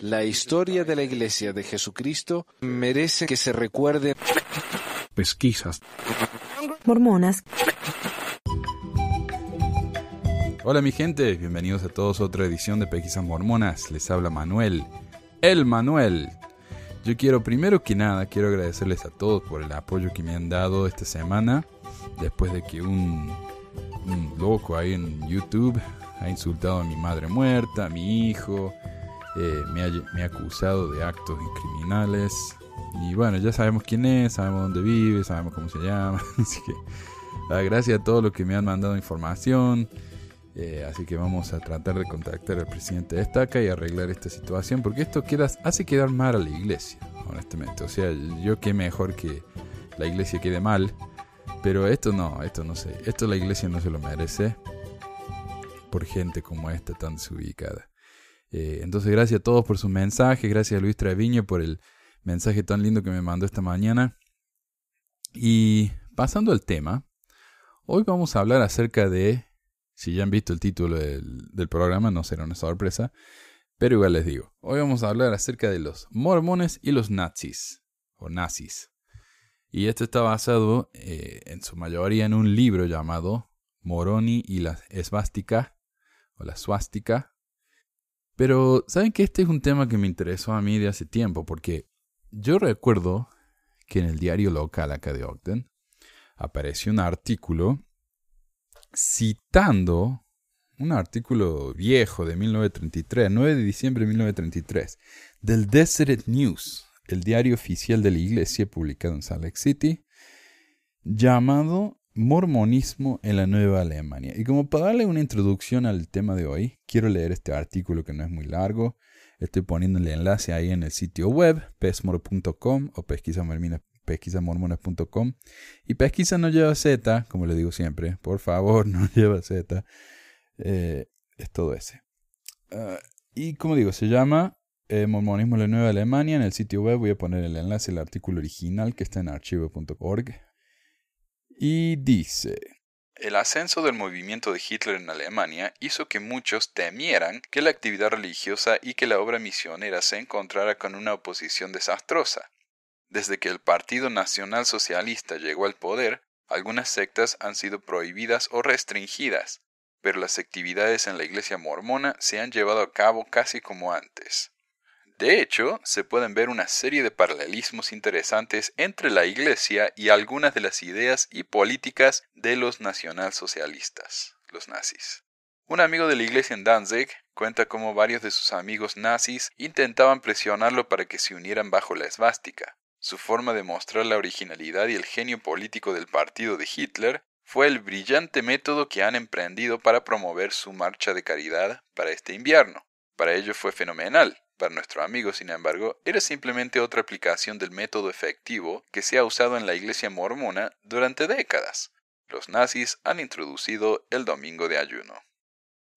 La historia de la Iglesia de Jesucristo merece que se recuerde. Pesquisas. Mormonas. Hola mi gente, bienvenidos a todos a otra edición de Pesquisas Mormonas. Les habla Manuel. El Manuel. Yo quiero primero que nada, quiero agradecerles a todos por el apoyo que me han dado esta semana, después de que un, loco ahí en YouTube ha insultado a mi madre muerta, a mi hijo, eh, me, ha, acusado de actos criminales. Y bueno, ya sabemos quién es, sabemos dónde vive, sabemos cómo se llama. Así que gracias a todos los que me han mandado información. Eh, así que vamos a tratar de contactar al presidente de Estaca y arreglar esta situación, porque esto queda, hace quedar mal a la iglesia, honestamente. O sea, yo qué mejor que la iglesia quede mal, pero esto no, esto no sé, esto la iglesia no se lo merece por gente como esta tan desubicada. Eh, entonces, gracias a todos por su mensaje, gracias a Luis Treviño por el mensaje tan lindo que me mandó esta mañana. Y pasando al tema, hoy vamos a hablar acerca de, si ya han visto el título del, programa, no será una sorpresa, pero igual les digo, hoy vamos a hablar acerca de los mormones y los nazis, o nazis. Y esto está basado eh, en su mayoría en un libro llamado Moroni y la esvástica, o la suástica, pero, ¿saben que este es un tema que me interesó a mí de hace tiempo? Porque yo recuerdo que en el diario local acá de Ogden apareció un artículo citando un artículo viejo de 1933, 9 de diciembre de 1933, del Deseret News, el diario oficial de la iglesia publicado en Salt Lake City, llamado Mormonismo en la Nueva Alemania. Y como para darle una introducción al tema de hoy, quiero leer este artículo que no es muy largo. Estoy poniendo el enlace ahí en el sitio web, pesmoro.com o pesquizamormonas.com Y pesquisa no lleva Z, como le digo siempre, por favor, no lleva Z. Eh, es todo ese. Ah, y como digo, se llama eh, Mormonismo en la Nueva Alemania. En el sitio web voy a poner el enlace al artículo original que está en archivo.org y dice, el ascenso del movimiento de Hitler en Alemania hizo que muchos temieran que la actividad religiosa y que la obra misionera se encontrara con una oposición desastrosa. Desde que el Partido Nacional Socialista llegó al poder, algunas sectas han sido prohibidas o restringidas, pero las actividades en la Iglesia mormona se han llevado a cabo casi como antes. De hecho, se pueden ver una serie de paralelismos interesantes entre la Iglesia y algunas de las ideas y políticas de los nacionalsocialistas, los nazis. Un amigo de la Iglesia en Danzig cuenta cómo varios de sus amigos nazis intentaban presionarlo para que se unieran bajo la esvástica. Su forma de mostrar la originalidad y el genio político del partido de Hitler fue el brillante método que han emprendido para promover su marcha de caridad para este invierno. Para ello fue fenomenal, para nuestro amigo, sin embargo, era simplemente otra aplicación del método efectivo que se ha usado en la iglesia mormona durante décadas. Los nazis han introducido el domingo de ayuno.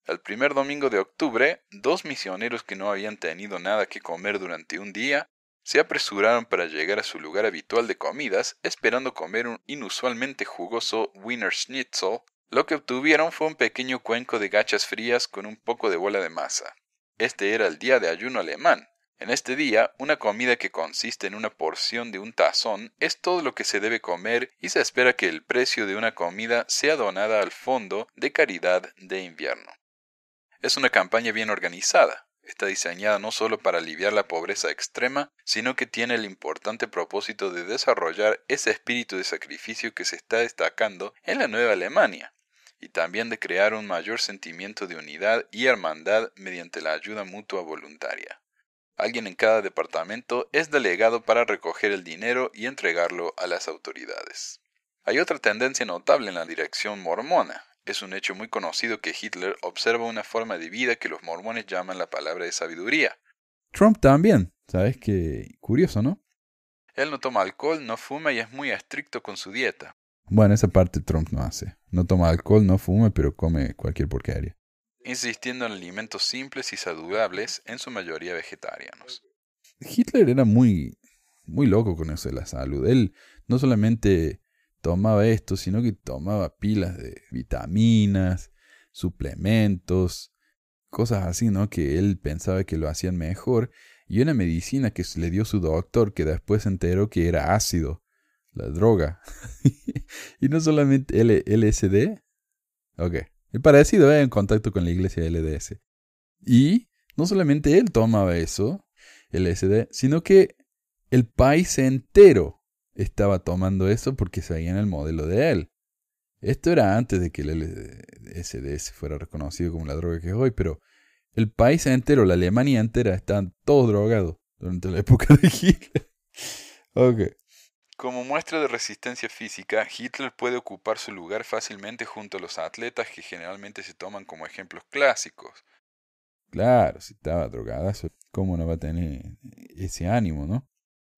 El primer domingo de octubre, dos misioneros que no habían tenido nada que comer durante un día se apresuraron para llegar a su lugar habitual de comidas esperando comer un inusualmente jugoso Wiener Schnitzel. Lo que obtuvieron fue un pequeño cuenco de gachas frías con un poco de bola de masa. Este era el día de ayuno alemán. En este día, una comida que consiste en una porción de un tazón es todo lo que se debe comer y se espera que el precio de una comida sea donada al Fondo de Caridad de Invierno. Es una campaña bien organizada, está diseñada no solo para aliviar la pobreza extrema, sino que tiene el importante propósito de desarrollar ese espíritu de sacrificio que se está destacando en la Nueva Alemania y también de crear un mayor sentimiento de unidad y hermandad mediante la ayuda mutua voluntaria. Alguien en cada departamento es delegado para recoger el dinero y entregarlo a las autoridades. Hay otra tendencia notable en la dirección mormona. Es un hecho muy conocido que Hitler observa una forma de vida que los mormones llaman la palabra de sabiduría. Trump también, ¿sabes qué? Curioso, ¿no? Él no toma alcohol, no fuma y es muy estricto con su dieta, bueno, esa parte Trump no hace. No toma alcohol, no fuma, pero come cualquier porquería. Insistiendo en alimentos simples y saludables, en su mayoría vegetarianos. Hitler era muy, muy loco con eso de la salud. Él no solamente tomaba esto, sino que tomaba pilas de vitaminas, suplementos, cosas así, ¿no? Que él pensaba que lo hacían mejor. Y una medicina que le dio su doctor, que después se enteró que era ácido la droga. y no solamente el LSD. Ok. el parecido, ¿eh? en contacto con la iglesia LDS. Y no solamente él tomaba eso, LSD, sino que el país entero estaba tomando eso porque se en el modelo de él. Esto era antes de que el LSD fuera reconocido como la droga que es hoy, pero el país entero, la Alemania entera, estaban todos drogados durante la época de Hitler. Ok. Como muestra de resistencia física, Hitler puede ocupar su lugar fácilmente junto a los atletas que generalmente se toman como ejemplos clásicos. Claro, si estaba drogada, ¿cómo no va a tener ese ánimo, no?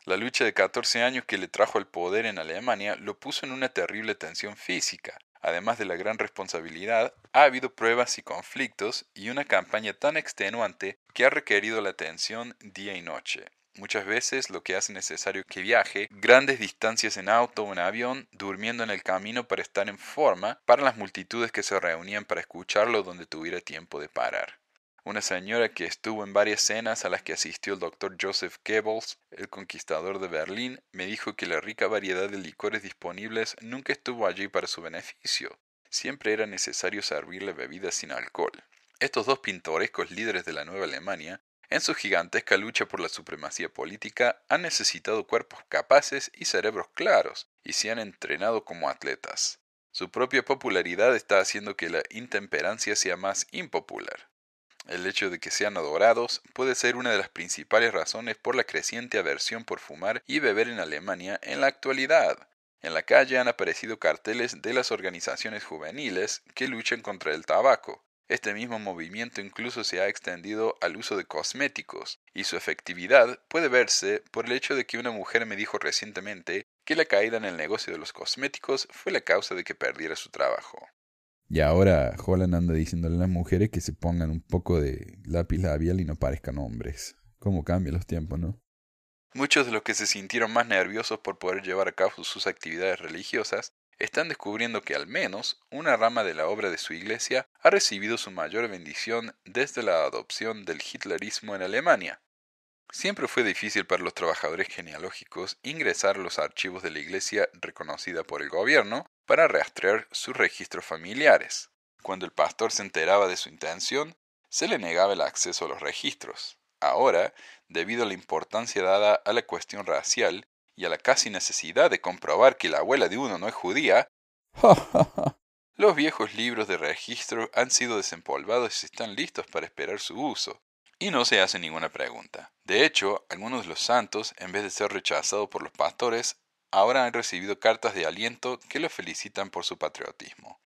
La lucha de 14 años que le trajo al poder en Alemania lo puso en una terrible tensión física. Además de la gran responsabilidad, ha habido pruebas y conflictos y una campaña tan extenuante que ha requerido la atención día y noche. Muchas veces lo que hace necesario que viaje grandes distancias en auto o en avión, durmiendo en el camino para estar en forma para las multitudes que se reunían para escucharlo donde tuviera tiempo de parar. Una señora que estuvo en varias cenas a las que asistió el doctor Joseph Goebbels, el conquistador de Berlín, me dijo que la rica variedad de licores disponibles nunca estuvo allí para su beneficio. Siempre era necesario servirle bebidas sin alcohol. Estos dos pintorescos líderes de la Nueva Alemania en su gigantesca lucha por la supremacía política han necesitado cuerpos capaces y cerebros claros, y se han entrenado como atletas. Su propia popularidad está haciendo que la intemperancia sea más impopular. El hecho de que sean adorados puede ser una de las principales razones por la creciente aversión por fumar y beber en Alemania en la actualidad. En la calle han aparecido carteles de las organizaciones juveniles que luchan contra el tabaco, este mismo movimiento incluso se ha extendido al uso de cosméticos, y su efectividad puede verse por el hecho de que una mujer me dijo recientemente que la caída en el negocio de los cosméticos fue la causa de que perdiera su trabajo. Y ahora Holland anda diciéndole a las mujeres que se pongan un poco de lápiz labial y no parezcan hombres. ¿Cómo cambian los tiempos, no? Muchos de los que se sintieron más nerviosos por poder llevar a cabo sus actividades religiosas están descubriendo que al menos una rama de la obra de su iglesia ha recibido su mayor bendición desde la adopción del hitlerismo en Alemania. Siempre fue difícil para los trabajadores genealógicos ingresar a los archivos de la iglesia reconocida por el gobierno para rastrear sus registros familiares. Cuando el pastor se enteraba de su intención, se le negaba el acceso a los registros. Ahora, debido a la importancia dada a la cuestión racial, y a la casi necesidad de comprobar que la abuela de uno no es judía, los viejos libros de registro han sido desempolvados y están listos para esperar su uso, y no se hace ninguna pregunta. De hecho, algunos de los santos, en vez de ser rechazados por los pastores, ahora han recibido cartas de aliento que los felicitan por su patriotismo.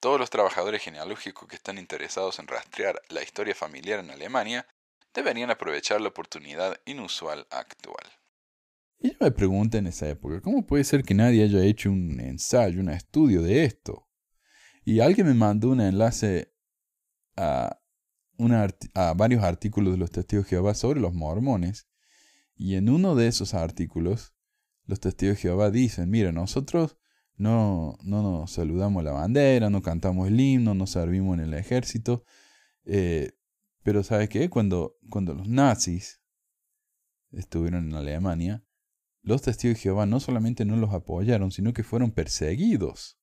Todos los trabajadores genealógicos que están interesados en rastrear la historia familiar en Alemania deberían aprovechar la oportunidad inusual actual. Y yo me pregunté en esa época, ¿cómo puede ser que nadie haya hecho un ensayo, un estudio de esto? Y alguien me mandó un enlace a, una, a varios artículos de los testigos de Jehová sobre los mormones. Y en uno de esos artículos, los testigos de Jehová dicen, mira, nosotros no, no nos saludamos la bandera, no cantamos el himno, no servimos en el ejército. Eh, pero ¿sabes qué? Cuando, cuando los nazis estuvieron en Alemania, los testigos de Jehová no solamente no los apoyaron, sino que fueron perseguidos.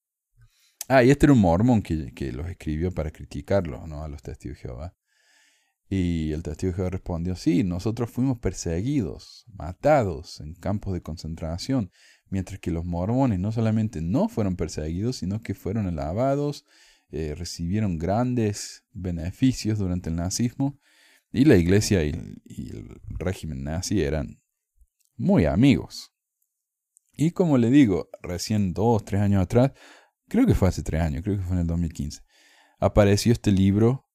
Ah, y este era un mormón que, los escribió para criticarlos, ¿no? A los testigos de Jehová. Y el testigo de Jehová respondió, sí, nosotros fuimos perseguidos, matados en campos de concentración, mientras que los mormones no solamente no fueron perseguidos, sino que fueron alabados, eh, recibieron grandes beneficios durante el nazismo, y la iglesia y el régimen nazi eran muy amigos. Y como le digo, recién dos, tres años atrás, creo que fue hace tres años, creo que fue en el 2015, apareció este libro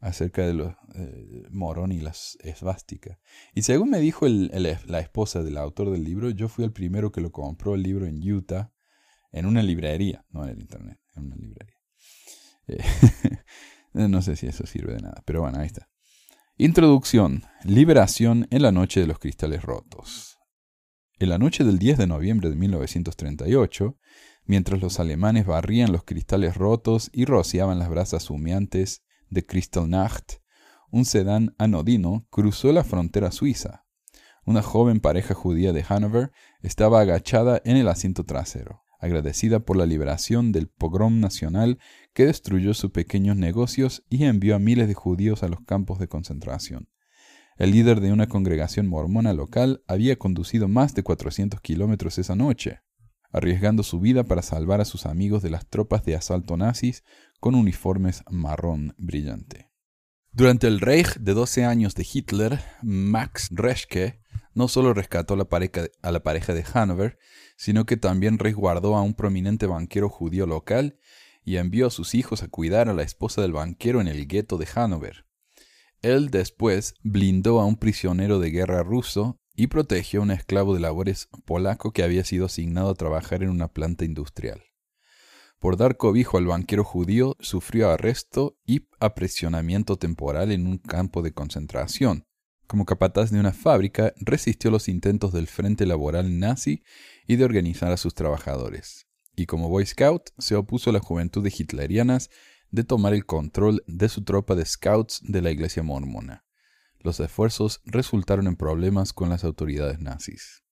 acerca de los eh, morón y las esvásticas. Y según me dijo la esposa del autor del libro, yo fui el primero que lo compró el libro en Utah, en una librería, no en el internet, en una librería. Eh, no sé si eso sirve de nada, pero bueno, ahí está. Introducción. Liberación en la noche de los cristales rotos. En la noche del 10 de noviembre de 1938, mientras los alemanes barrían los cristales rotos y rociaban las brasas humeantes de Kristallnacht, un sedán anodino cruzó la frontera suiza. Una joven pareja judía de Hannover estaba agachada en el asiento trasero agradecida por la liberación del pogrom nacional que destruyó sus pequeños negocios y envió a miles de judíos a los campos de concentración. El líder de una congregación mormona local había conducido más de 400 kilómetros esa noche, arriesgando su vida para salvar a sus amigos de las tropas de asalto nazis con uniformes marrón brillante. Durante el Reich de 12 años de Hitler, Max Reschke no solo rescató a la pareja de Hanover, sino que también resguardó a un prominente banquero judío local y envió a sus hijos a cuidar a la esposa del banquero en el gueto de Hanover. Él después blindó a un prisionero de guerra ruso y protegió a un esclavo de labores polaco que había sido asignado a trabajar en una planta industrial. Por dar cobijo al banquero judío, sufrió arresto y apresionamiento temporal en un campo de concentración, como capataz de una fábrica, resistió los intentos del Frente Laboral nazi y de organizar a sus trabajadores. Y como Boy Scout, se opuso a las juventudes hitlerianas de tomar el control de su tropa de scouts de la iglesia mormona. Los esfuerzos resultaron en problemas con las autoridades nazis.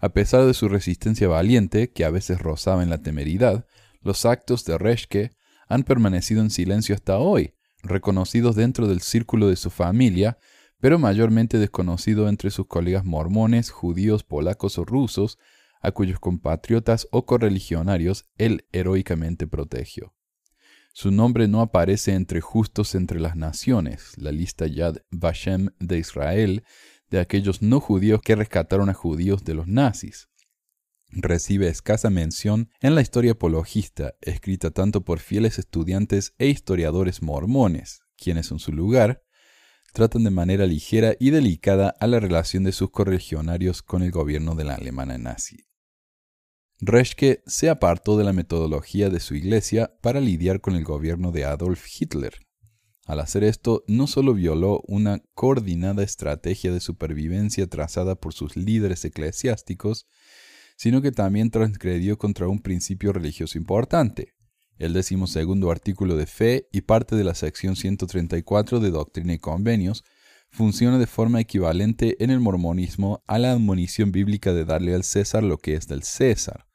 A pesar de su resistencia valiente, que a veces rozaba en la temeridad, los actos de Reschke han permanecido en silencio hasta hoy, reconocidos dentro del círculo de su familia pero mayormente desconocido entre sus colegas mormones, judíos, polacos o rusos, a cuyos compatriotas o correligionarios él heroicamente protegió. Su nombre no aparece entre justos entre las naciones, la lista Yad Vashem de Israel, de aquellos no judíos que rescataron a judíos de los nazis. Recibe escasa mención en la historia apologista, escrita tanto por fieles estudiantes e historiadores mormones, quienes en su lugar tratan de manera ligera y delicada a la relación de sus correligionarios con el gobierno de la Alemania nazi. Reschke se apartó de la metodología de su iglesia para lidiar con el gobierno de Adolf Hitler. Al hacer esto, no solo violó una coordinada estrategia de supervivencia trazada por sus líderes eclesiásticos, sino que también transgredió contra un principio religioso importante, el decimosegundo artículo de Fe y parte de la sección 134 de Doctrina y Convenios, funciona de forma equivalente en el mormonismo a la admonición bíblica de darle al César lo que es del César,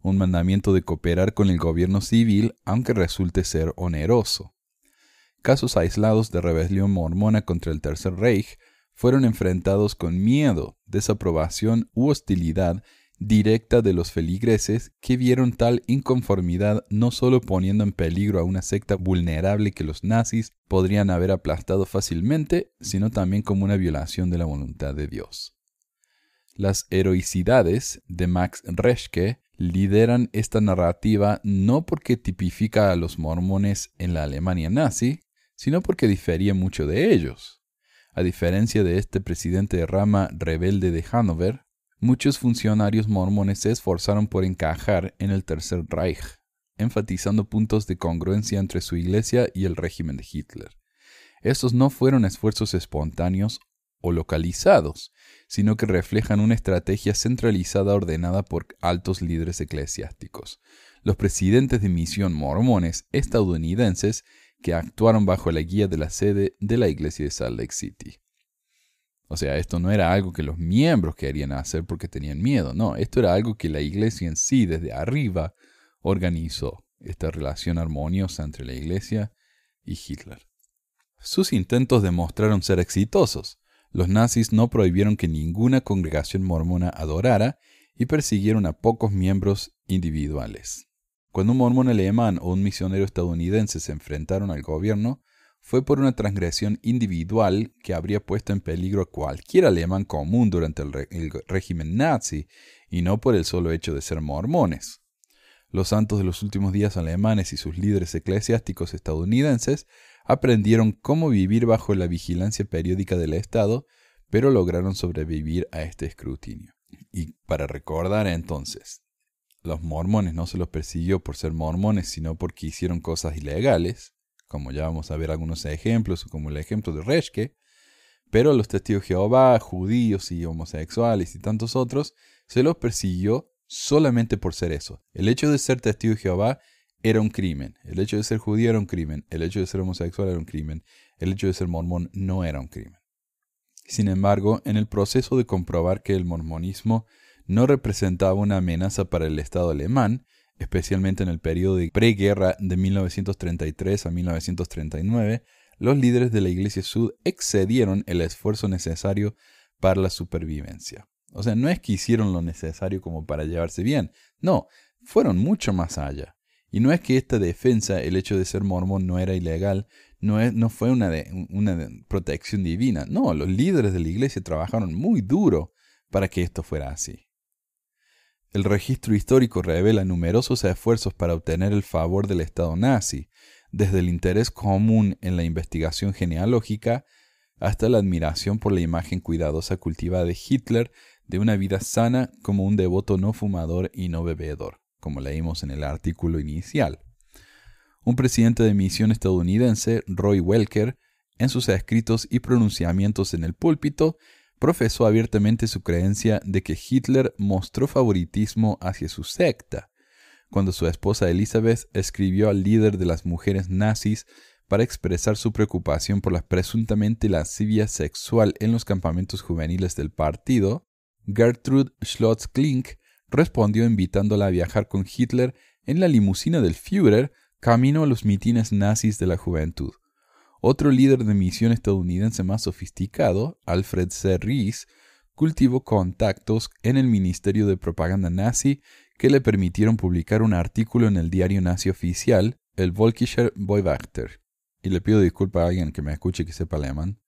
un mandamiento de cooperar con el gobierno civil aunque resulte ser oneroso. Casos aislados de rebelión mormona contra el Tercer Reich fueron enfrentados con miedo, desaprobación u hostilidad directa de los feligreses que vieron tal inconformidad no solo poniendo en peligro a una secta vulnerable que los nazis podrían haber aplastado fácilmente, sino también como una violación de la voluntad de Dios. Las heroicidades de Max Reschke lideran esta narrativa no porque tipifica a los mormones en la Alemania nazi, sino porque difería mucho de ellos. A diferencia de este presidente de rama rebelde de Hannover, Muchos funcionarios mormones se esforzaron por encajar en el Tercer Reich, enfatizando puntos de congruencia entre su iglesia y el régimen de Hitler. Estos no fueron esfuerzos espontáneos o localizados, sino que reflejan una estrategia centralizada ordenada por altos líderes eclesiásticos, los presidentes de misión mormones estadounidenses que actuaron bajo la guía de la sede de la iglesia de Salt Lake City. O sea, esto no era algo que los miembros querían hacer porque tenían miedo, no, esto era algo que la iglesia en sí, desde arriba, organizó, esta relación armoniosa entre la iglesia y Hitler. Sus intentos demostraron ser exitosos. Los nazis no prohibieron que ninguna congregación mormona adorara y persiguieron a pocos miembros individuales. Cuando un mormón alemán o un misionero estadounidense se enfrentaron al gobierno, fue por una transgresión individual que habría puesto en peligro a cualquier alemán común durante el, régimen nazi, y no por el solo hecho de ser mormones. Los santos de los últimos días alemanes y sus líderes eclesiásticos estadounidenses aprendieron cómo vivir bajo la vigilancia periódica del Estado, pero lograron sobrevivir a este escrutinio. Y para recordar entonces, los mormones no se los persiguió por ser mormones, sino porque hicieron cosas ilegales, como ya vamos a ver algunos ejemplos, como el ejemplo de Reshke, pero los testigos de Jehová, judíos y homosexuales y tantos otros, se los persiguió solamente por ser eso. El hecho de ser testigo de Jehová era un crimen, el hecho de ser judío era un crimen, el hecho de ser homosexual era un crimen, el hecho de ser mormón no era un crimen. Sin embargo, en el proceso de comprobar que el mormonismo no representaba una amenaza para el Estado alemán, especialmente en el periodo de preguerra de 1933 a 1939, los líderes de la Iglesia Sud excedieron el esfuerzo necesario para la supervivencia. O sea, no es que hicieron lo necesario como para llevarse bien, no, fueron mucho más allá. Y no es que esta defensa, el hecho de ser mormón no era ilegal, no, no fue una, una protección divina, no, los líderes de la Iglesia trabajaron muy duro para que esto fuera así. El registro histórico revela numerosos esfuerzos para obtener el favor del Estado nazi, desde el interés común en la investigación genealógica hasta la admiración por la imagen cuidadosa cultivada de Hitler de una vida sana como un devoto no fumador y no bebedor, como leímos en el artículo inicial. Un presidente de misión estadounidense, Roy Welker, en sus escritos y pronunciamientos en el púlpito, profesó abiertamente su creencia de que Hitler mostró favoritismo hacia su secta, cuando su esposa Elizabeth escribió al líder de las mujeres nazis para expresar su preocupación por la presuntamente lascivia sexual en los campamentos juveniles del partido, Gertrude Schlotz-Klink respondió invitándola a viajar con Hitler en la limusina del Führer camino a los mitines nazis de la juventud. Otro líder de misión estadounidense más sofisticado, Alfred C. Rees, cultivó contactos en el Ministerio de Propaganda nazi que le permitieron publicar un artículo en el diario nazi oficial, el Volkischer Beobachter. Y le pido disculpas a alguien que me escuche que sepa alemán.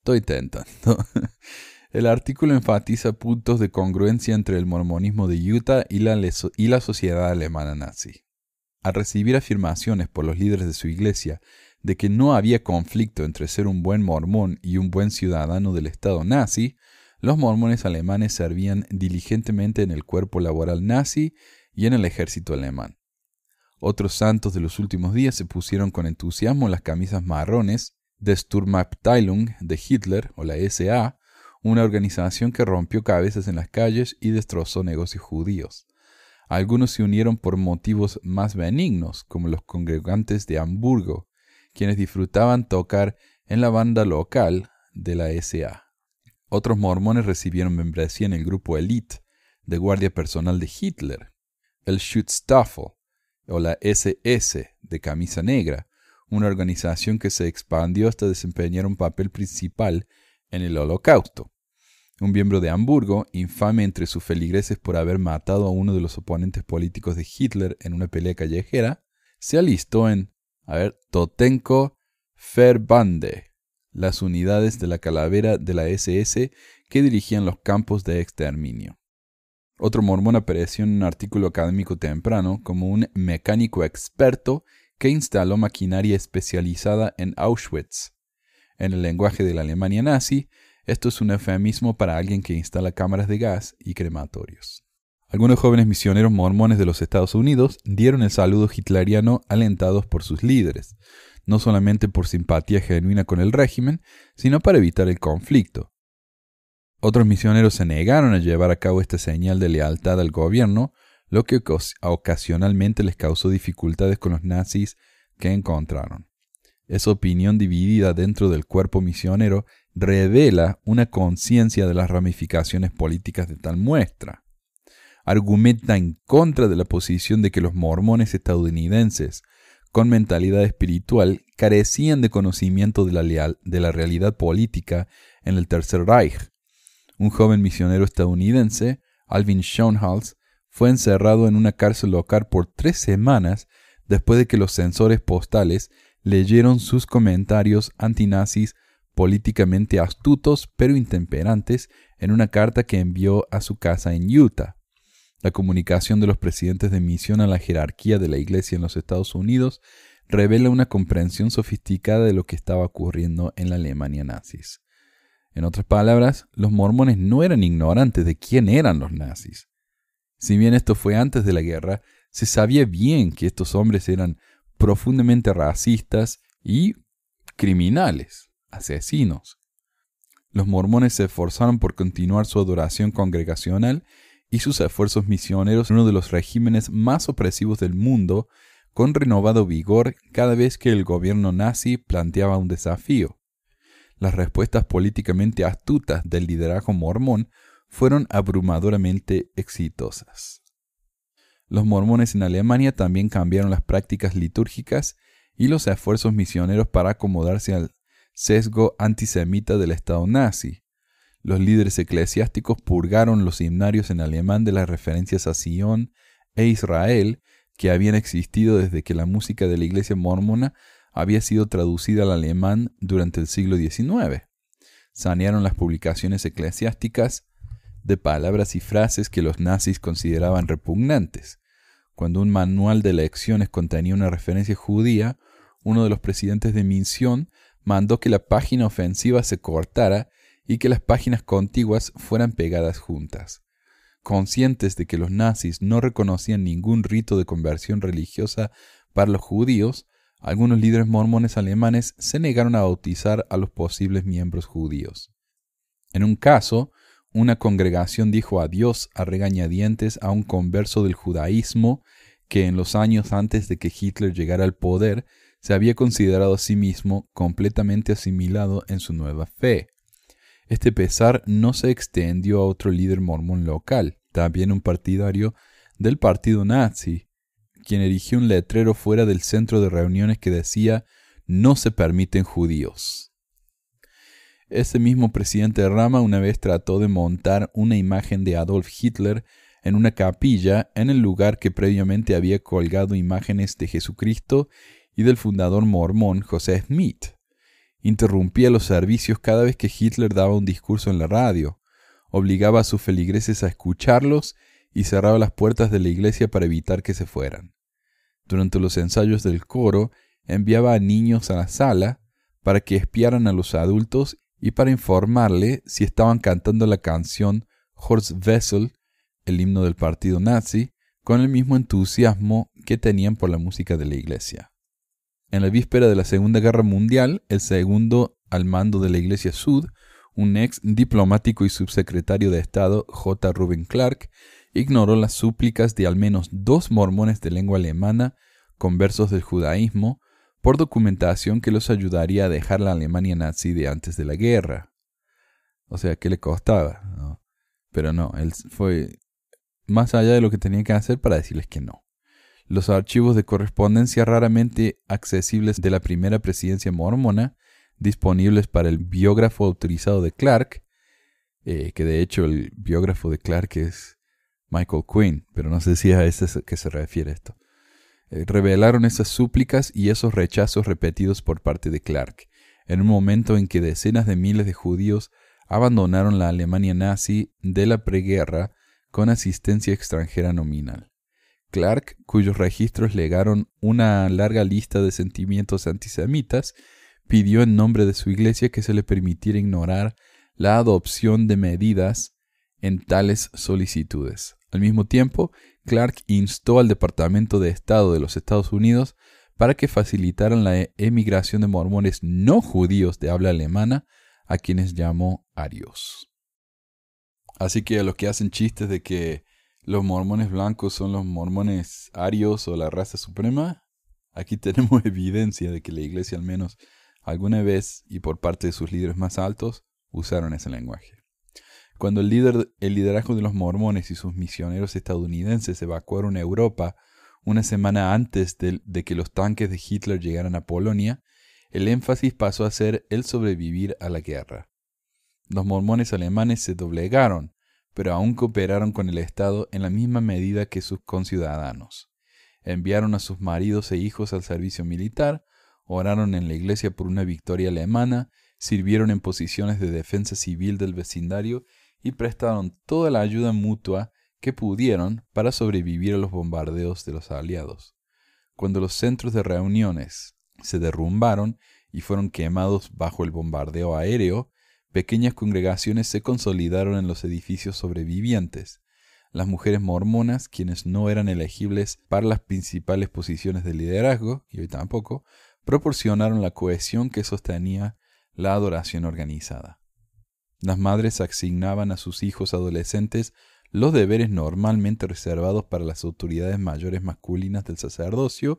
Estoy tentando. El artículo enfatiza puntos de congruencia entre el mormonismo de Utah y la sociedad alemana nazi. Al recibir afirmaciones por los líderes de su iglesia de que no había conflicto entre ser un buen mormón y un buen ciudadano del Estado nazi, los mormones alemanes servían diligentemente en el cuerpo laboral nazi y en el ejército alemán. Otros santos de los últimos días se pusieron con entusiasmo las camisas marrones de Sturmabteilung de Hitler o la SA, una organización que rompió cabezas en las calles y destrozó negocios judíos. Algunos se unieron por motivos más benignos, como los congregantes de Hamburgo, quienes disfrutaban tocar en la banda local de la SA. Otros mormones recibieron membresía en el grupo Elite de guardia personal de Hitler, el Schutzstaffel o la SS de camisa negra, una organización que se expandió hasta desempeñar un papel principal en el Holocausto. Un miembro de Hamburgo, infame entre sus feligreses por haber matado a uno de los oponentes políticos de Hitler en una pelea callejera, se alistó en a ver, Totenko Ferbande, las unidades de la calavera de la SS que dirigían los campos de exterminio. Otro mormón apareció en un artículo académico temprano como un mecánico experto que instaló maquinaria especializada en Auschwitz. En el lenguaje de la Alemania nazi, esto es un eufemismo para alguien que instala cámaras de gas y crematorios. Algunos jóvenes misioneros mormones de los Estados Unidos dieron el saludo hitleriano alentados por sus líderes, no solamente por simpatía genuina con el régimen, sino para evitar el conflicto. Otros misioneros se negaron a llevar a cabo esta señal de lealtad al gobierno, lo que ocasionalmente les causó dificultades con los nazis que encontraron. Esa opinión dividida dentro del cuerpo misionero revela una conciencia de las ramificaciones políticas de tal muestra argumenta en contra de la posición de que los mormones estadounidenses con mentalidad espiritual carecían de conocimiento de la, realidad política en el Tercer Reich. Un joven misionero estadounidense, Alvin Schoenhals, fue encerrado en una cárcel local por tres semanas después de que los censores postales leyeron sus comentarios antinazis políticamente astutos pero intemperantes en una carta que envió a su casa en Utah. La comunicación de los presidentes de misión a la jerarquía de la Iglesia en los Estados Unidos revela una comprensión sofisticada de lo que estaba ocurriendo en la Alemania nazis. En otras palabras, los mormones no eran ignorantes de quién eran los nazis. Si bien esto fue antes de la guerra, se sabía bien que estos hombres eran profundamente racistas y criminales, asesinos. Los mormones se esforzaron por continuar su adoración congregacional y sus esfuerzos misioneros en uno de los regímenes más opresivos del mundo, con renovado vigor cada vez que el gobierno nazi planteaba un desafío. Las respuestas políticamente astutas del liderazgo mormón fueron abrumadoramente exitosas. Los mormones en Alemania también cambiaron las prácticas litúrgicas y los esfuerzos misioneros para acomodarse al sesgo antisemita del Estado nazi. Los líderes eclesiásticos purgaron los himnarios en alemán de las referencias a Sion e Israel que habían existido desde que la música de la iglesia mormona había sido traducida al alemán durante el siglo XIX. Sanearon las publicaciones eclesiásticas de palabras y frases que los nazis consideraban repugnantes. Cuando un manual de lecciones contenía una referencia judía, uno de los presidentes de misión mandó que la página ofensiva se cortara y que las páginas contiguas fueran pegadas juntas. Conscientes de que los nazis no reconocían ningún rito de conversión religiosa para los judíos, algunos líderes mormones alemanes se negaron a bautizar a los posibles miembros judíos. En un caso, una congregación dijo adiós a regañadientes a un converso del judaísmo que en los años antes de que Hitler llegara al poder se había considerado a sí mismo completamente asimilado en su nueva fe. Este pesar no se extendió a otro líder mormón local, también un partidario del partido nazi, quien erigió un letrero fuera del centro de reuniones que decía No se permiten judíos. Ese mismo presidente Rama una vez trató de montar una imagen de Adolf Hitler en una capilla en el lugar que previamente había colgado imágenes de Jesucristo y del fundador mormón José Smith interrumpía los servicios cada vez que Hitler daba un discurso en la radio, obligaba a sus feligreses a escucharlos y cerraba las puertas de la iglesia para evitar que se fueran. Durante los ensayos del coro, enviaba a niños a la sala para que espiaran a los adultos y para informarle si estaban cantando la canción Horst Wessel, el himno del partido nazi, con el mismo entusiasmo que tenían por la música de la iglesia en la víspera de la Segunda Guerra Mundial, el segundo al mando de la Iglesia Sud, un ex diplomático y subsecretario de Estado, J. Ruben Clark, ignoró las súplicas de al menos dos mormones de lengua alemana, conversos del judaísmo, por documentación que los ayudaría a dejar la Alemania nazi de antes de la guerra. O sea, ¿qué le costaba? Pero no, él fue más allá de lo que tenía que hacer para decirles que no los archivos de correspondencia raramente accesibles de la primera presidencia mormona, disponibles para el biógrafo autorizado de Clark, eh, que de hecho el biógrafo de Clark es Michael Quinn, pero no sé si es a ese que se refiere esto. Eh, revelaron esas súplicas y esos rechazos repetidos por parte de Clark, en un momento en que decenas de miles de judíos abandonaron la Alemania nazi de la preguerra con asistencia extranjera nominal. Clark, cuyos registros legaron una larga lista de sentimientos antisemitas, pidió en nombre de su iglesia que se le permitiera ignorar la adopción de medidas en tales solicitudes. Al mismo tiempo, Clark instó al Departamento de Estado de los Estados Unidos para que facilitaran la emigración de mormones no judíos de habla alemana, a quienes llamó arios. Así que a los que hacen chistes de que los mormones blancos son los mormones arios o la raza suprema, aquí tenemos evidencia de que la iglesia al menos alguna vez y por parte de sus líderes más altos usaron ese lenguaje. Cuando el, liderazgo de los mormones y sus misioneros estadounidenses evacuaron a Europa una semana antes de que los tanques de Hitler llegaran a Polonia, el énfasis pasó a ser el sobrevivir a la guerra. Los mormones alemanes se doblegaron pero aún cooperaron con el Estado en la misma medida que sus conciudadanos. Enviaron a sus maridos e hijos al servicio militar, oraron en la iglesia por una victoria alemana, sirvieron en posiciones de defensa civil del vecindario y prestaron toda la ayuda mutua que pudieron para sobrevivir a los bombardeos de los aliados. Cuando los centros de reuniones se derrumbaron y fueron quemados bajo el bombardeo aéreo, pequeñas congregaciones se consolidaron en los edificios sobrevivientes. Las mujeres mormonas, quienes no eran elegibles para las principales posiciones de liderazgo, y hoy tampoco, proporcionaron la cohesión que sostenía la adoración organizada. Las madres asignaban a sus hijos adolescentes los deberes normalmente reservados para las autoridades mayores masculinas del sacerdocio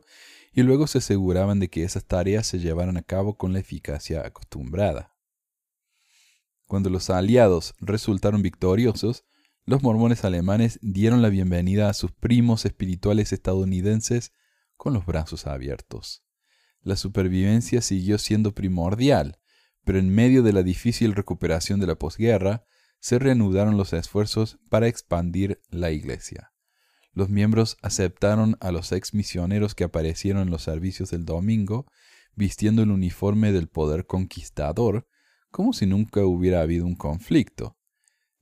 y luego se aseguraban de que esas tareas se llevaran a cabo con la eficacia acostumbrada. Cuando los aliados resultaron victoriosos, los mormones alemanes dieron la bienvenida a sus primos espirituales estadounidenses con los brazos abiertos. La supervivencia siguió siendo primordial, pero en medio de la difícil recuperación de la posguerra, se reanudaron los esfuerzos para expandir la iglesia. Los miembros aceptaron a los ex misioneros que aparecieron en los servicios del domingo, vistiendo el uniforme del poder conquistador, como si nunca hubiera habido un conflicto.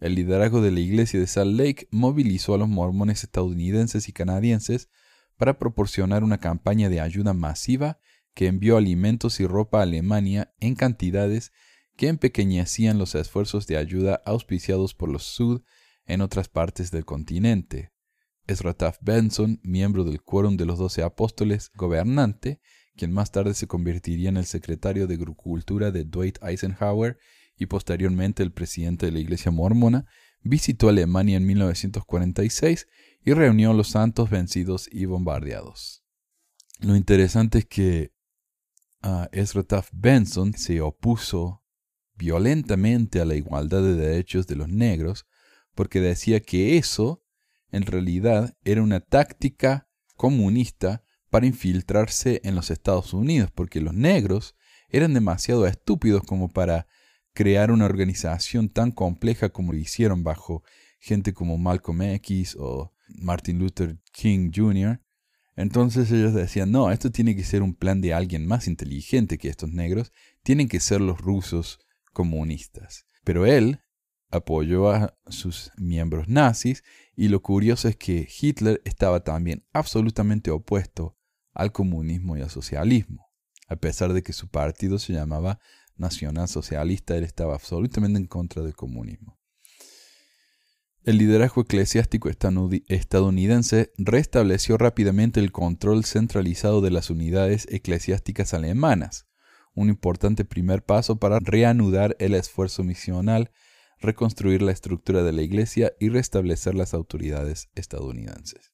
El liderazgo de la iglesia de Salt Lake movilizó a los mormones estadounidenses y canadienses para proporcionar una campaña de ayuda masiva que envió alimentos y ropa a Alemania en cantidades que empequeñecían los esfuerzos de ayuda auspiciados por los Sud en otras partes del continente. Ezra Benson, miembro del Quórum de los Doce Apóstoles gobernante, quien más tarde se convertiría en el secretario de Agricultura de Dwight Eisenhower y posteriormente el presidente de la Iglesia Mormona, visitó Alemania en 1946 y reunió a los santos vencidos y bombardeados. Lo interesante es que a ah, Ezra Taft Benson se opuso violentamente a la igualdad de derechos de los negros porque decía que eso, en realidad, era una táctica comunista para infiltrarse en los Estados Unidos, porque los negros eran demasiado estúpidos como para crear una organización tan compleja como lo hicieron bajo gente como Malcolm X o Martin Luther King Jr. Entonces ellos decían, no, esto tiene que ser un plan de alguien más inteligente que estos negros, tienen que ser los rusos comunistas. Pero él apoyó a sus miembros nazis y lo curioso es que Hitler estaba también absolutamente opuesto al comunismo y al socialismo. A pesar de que su partido se llamaba Nacional Socialista, él estaba absolutamente en contra del comunismo. El liderazgo eclesiástico estadounidense restableció rápidamente el control centralizado de las unidades eclesiásticas alemanas, un importante primer paso para reanudar el esfuerzo misional, reconstruir la estructura de la Iglesia y restablecer las autoridades estadounidenses.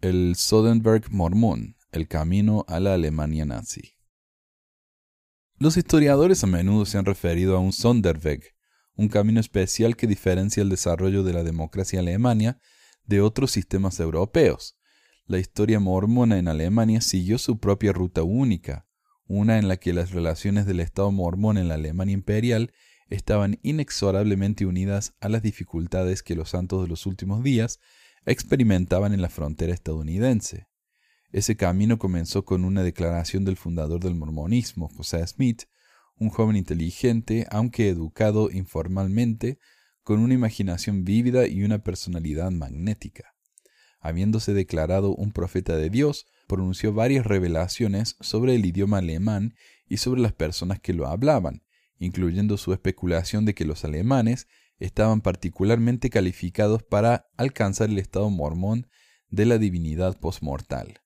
El söderberg mormón, el camino a la Alemania nazi. Los historiadores a menudo se han referido a un Sonderweg, un camino especial que diferencia el desarrollo de la democracia alemania de otros sistemas europeos. La historia mormona en Alemania siguió su propia ruta única, una en la que las relaciones del Estado mormón en la Alemania imperial estaban inexorablemente unidas a las dificultades que los santos de los últimos días experimentaban en la frontera estadounidense. Ese camino comenzó con una declaración del fundador del mormonismo, José Smith, un joven inteligente, aunque educado informalmente, con una imaginación vívida y una personalidad magnética. Habiéndose declarado un profeta de Dios, pronunció varias revelaciones sobre el idioma alemán y sobre las personas que lo hablaban, incluyendo su especulación de que los alemanes estaban particularmente calificados para alcanzar el estado mormón de la divinidad postmortal.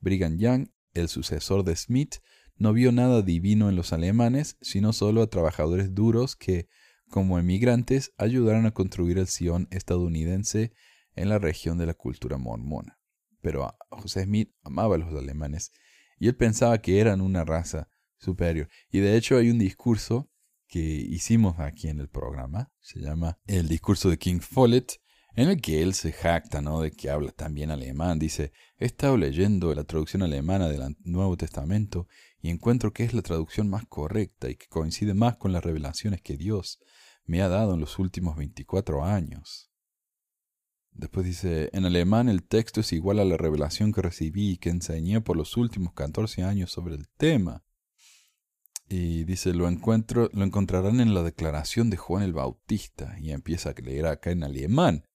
Brigham Young, el sucesor de Smith, no vio nada divino en los alemanes, sino solo a trabajadores duros que, como emigrantes, ayudaron a construir el Sion estadounidense en la región de la cultura mormona. Pero José Smith amaba a los alemanes y él pensaba que eran una raza superior. Y de hecho hay un discurso que hicimos aquí en el programa. Se llama El discurso de King Follett, en el que él se jacta ¿no? de que habla también alemán. Dice, he estado leyendo la traducción alemana del Nuevo Testamento y encuentro que es la traducción más correcta y que coincide más con las revelaciones que Dios me ha dado en los últimos 24 años. Después dice, en alemán el texto es igual a la revelación que recibí y que enseñé por los últimos 14 años sobre el tema. Y dice, lo, encuentro, lo encontrarán en la declaración de Juan el Bautista. Y empieza a leer acá en alemán.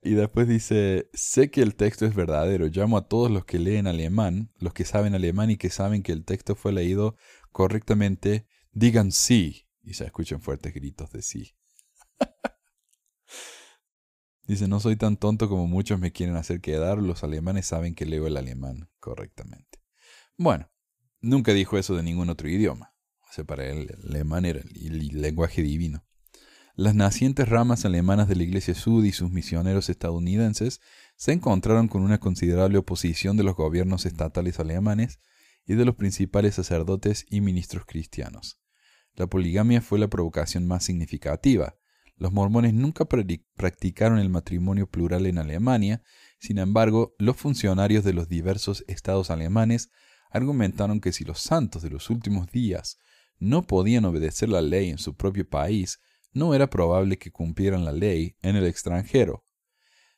Y después dice, sé que el texto es verdadero. Llamo a todos los que leen alemán, los que saben alemán y que saben que el texto fue leído correctamente, digan sí. Y se escuchan fuertes gritos de sí. Dice, no soy tan tonto como muchos me quieren hacer quedar, los alemanes saben que leo el alemán correctamente. Bueno, nunca dijo eso de ningún otro idioma para el alemán era el lenguaje divino. Las nacientes ramas alemanas de la Iglesia Sud y sus misioneros estadounidenses se encontraron con una considerable oposición de los gobiernos estatales alemanes y de los principales sacerdotes y ministros cristianos. La poligamia fue la provocación más significativa. Los mormones nunca practicaron el matrimonio plural en Alemania, sin embargo, los funcionarios de los diversos estados alemanes argumentaron que si los santos de los últimos días no podían obedecer la ley en su propio país, no era probable que cumplieran la ley en el extranjero.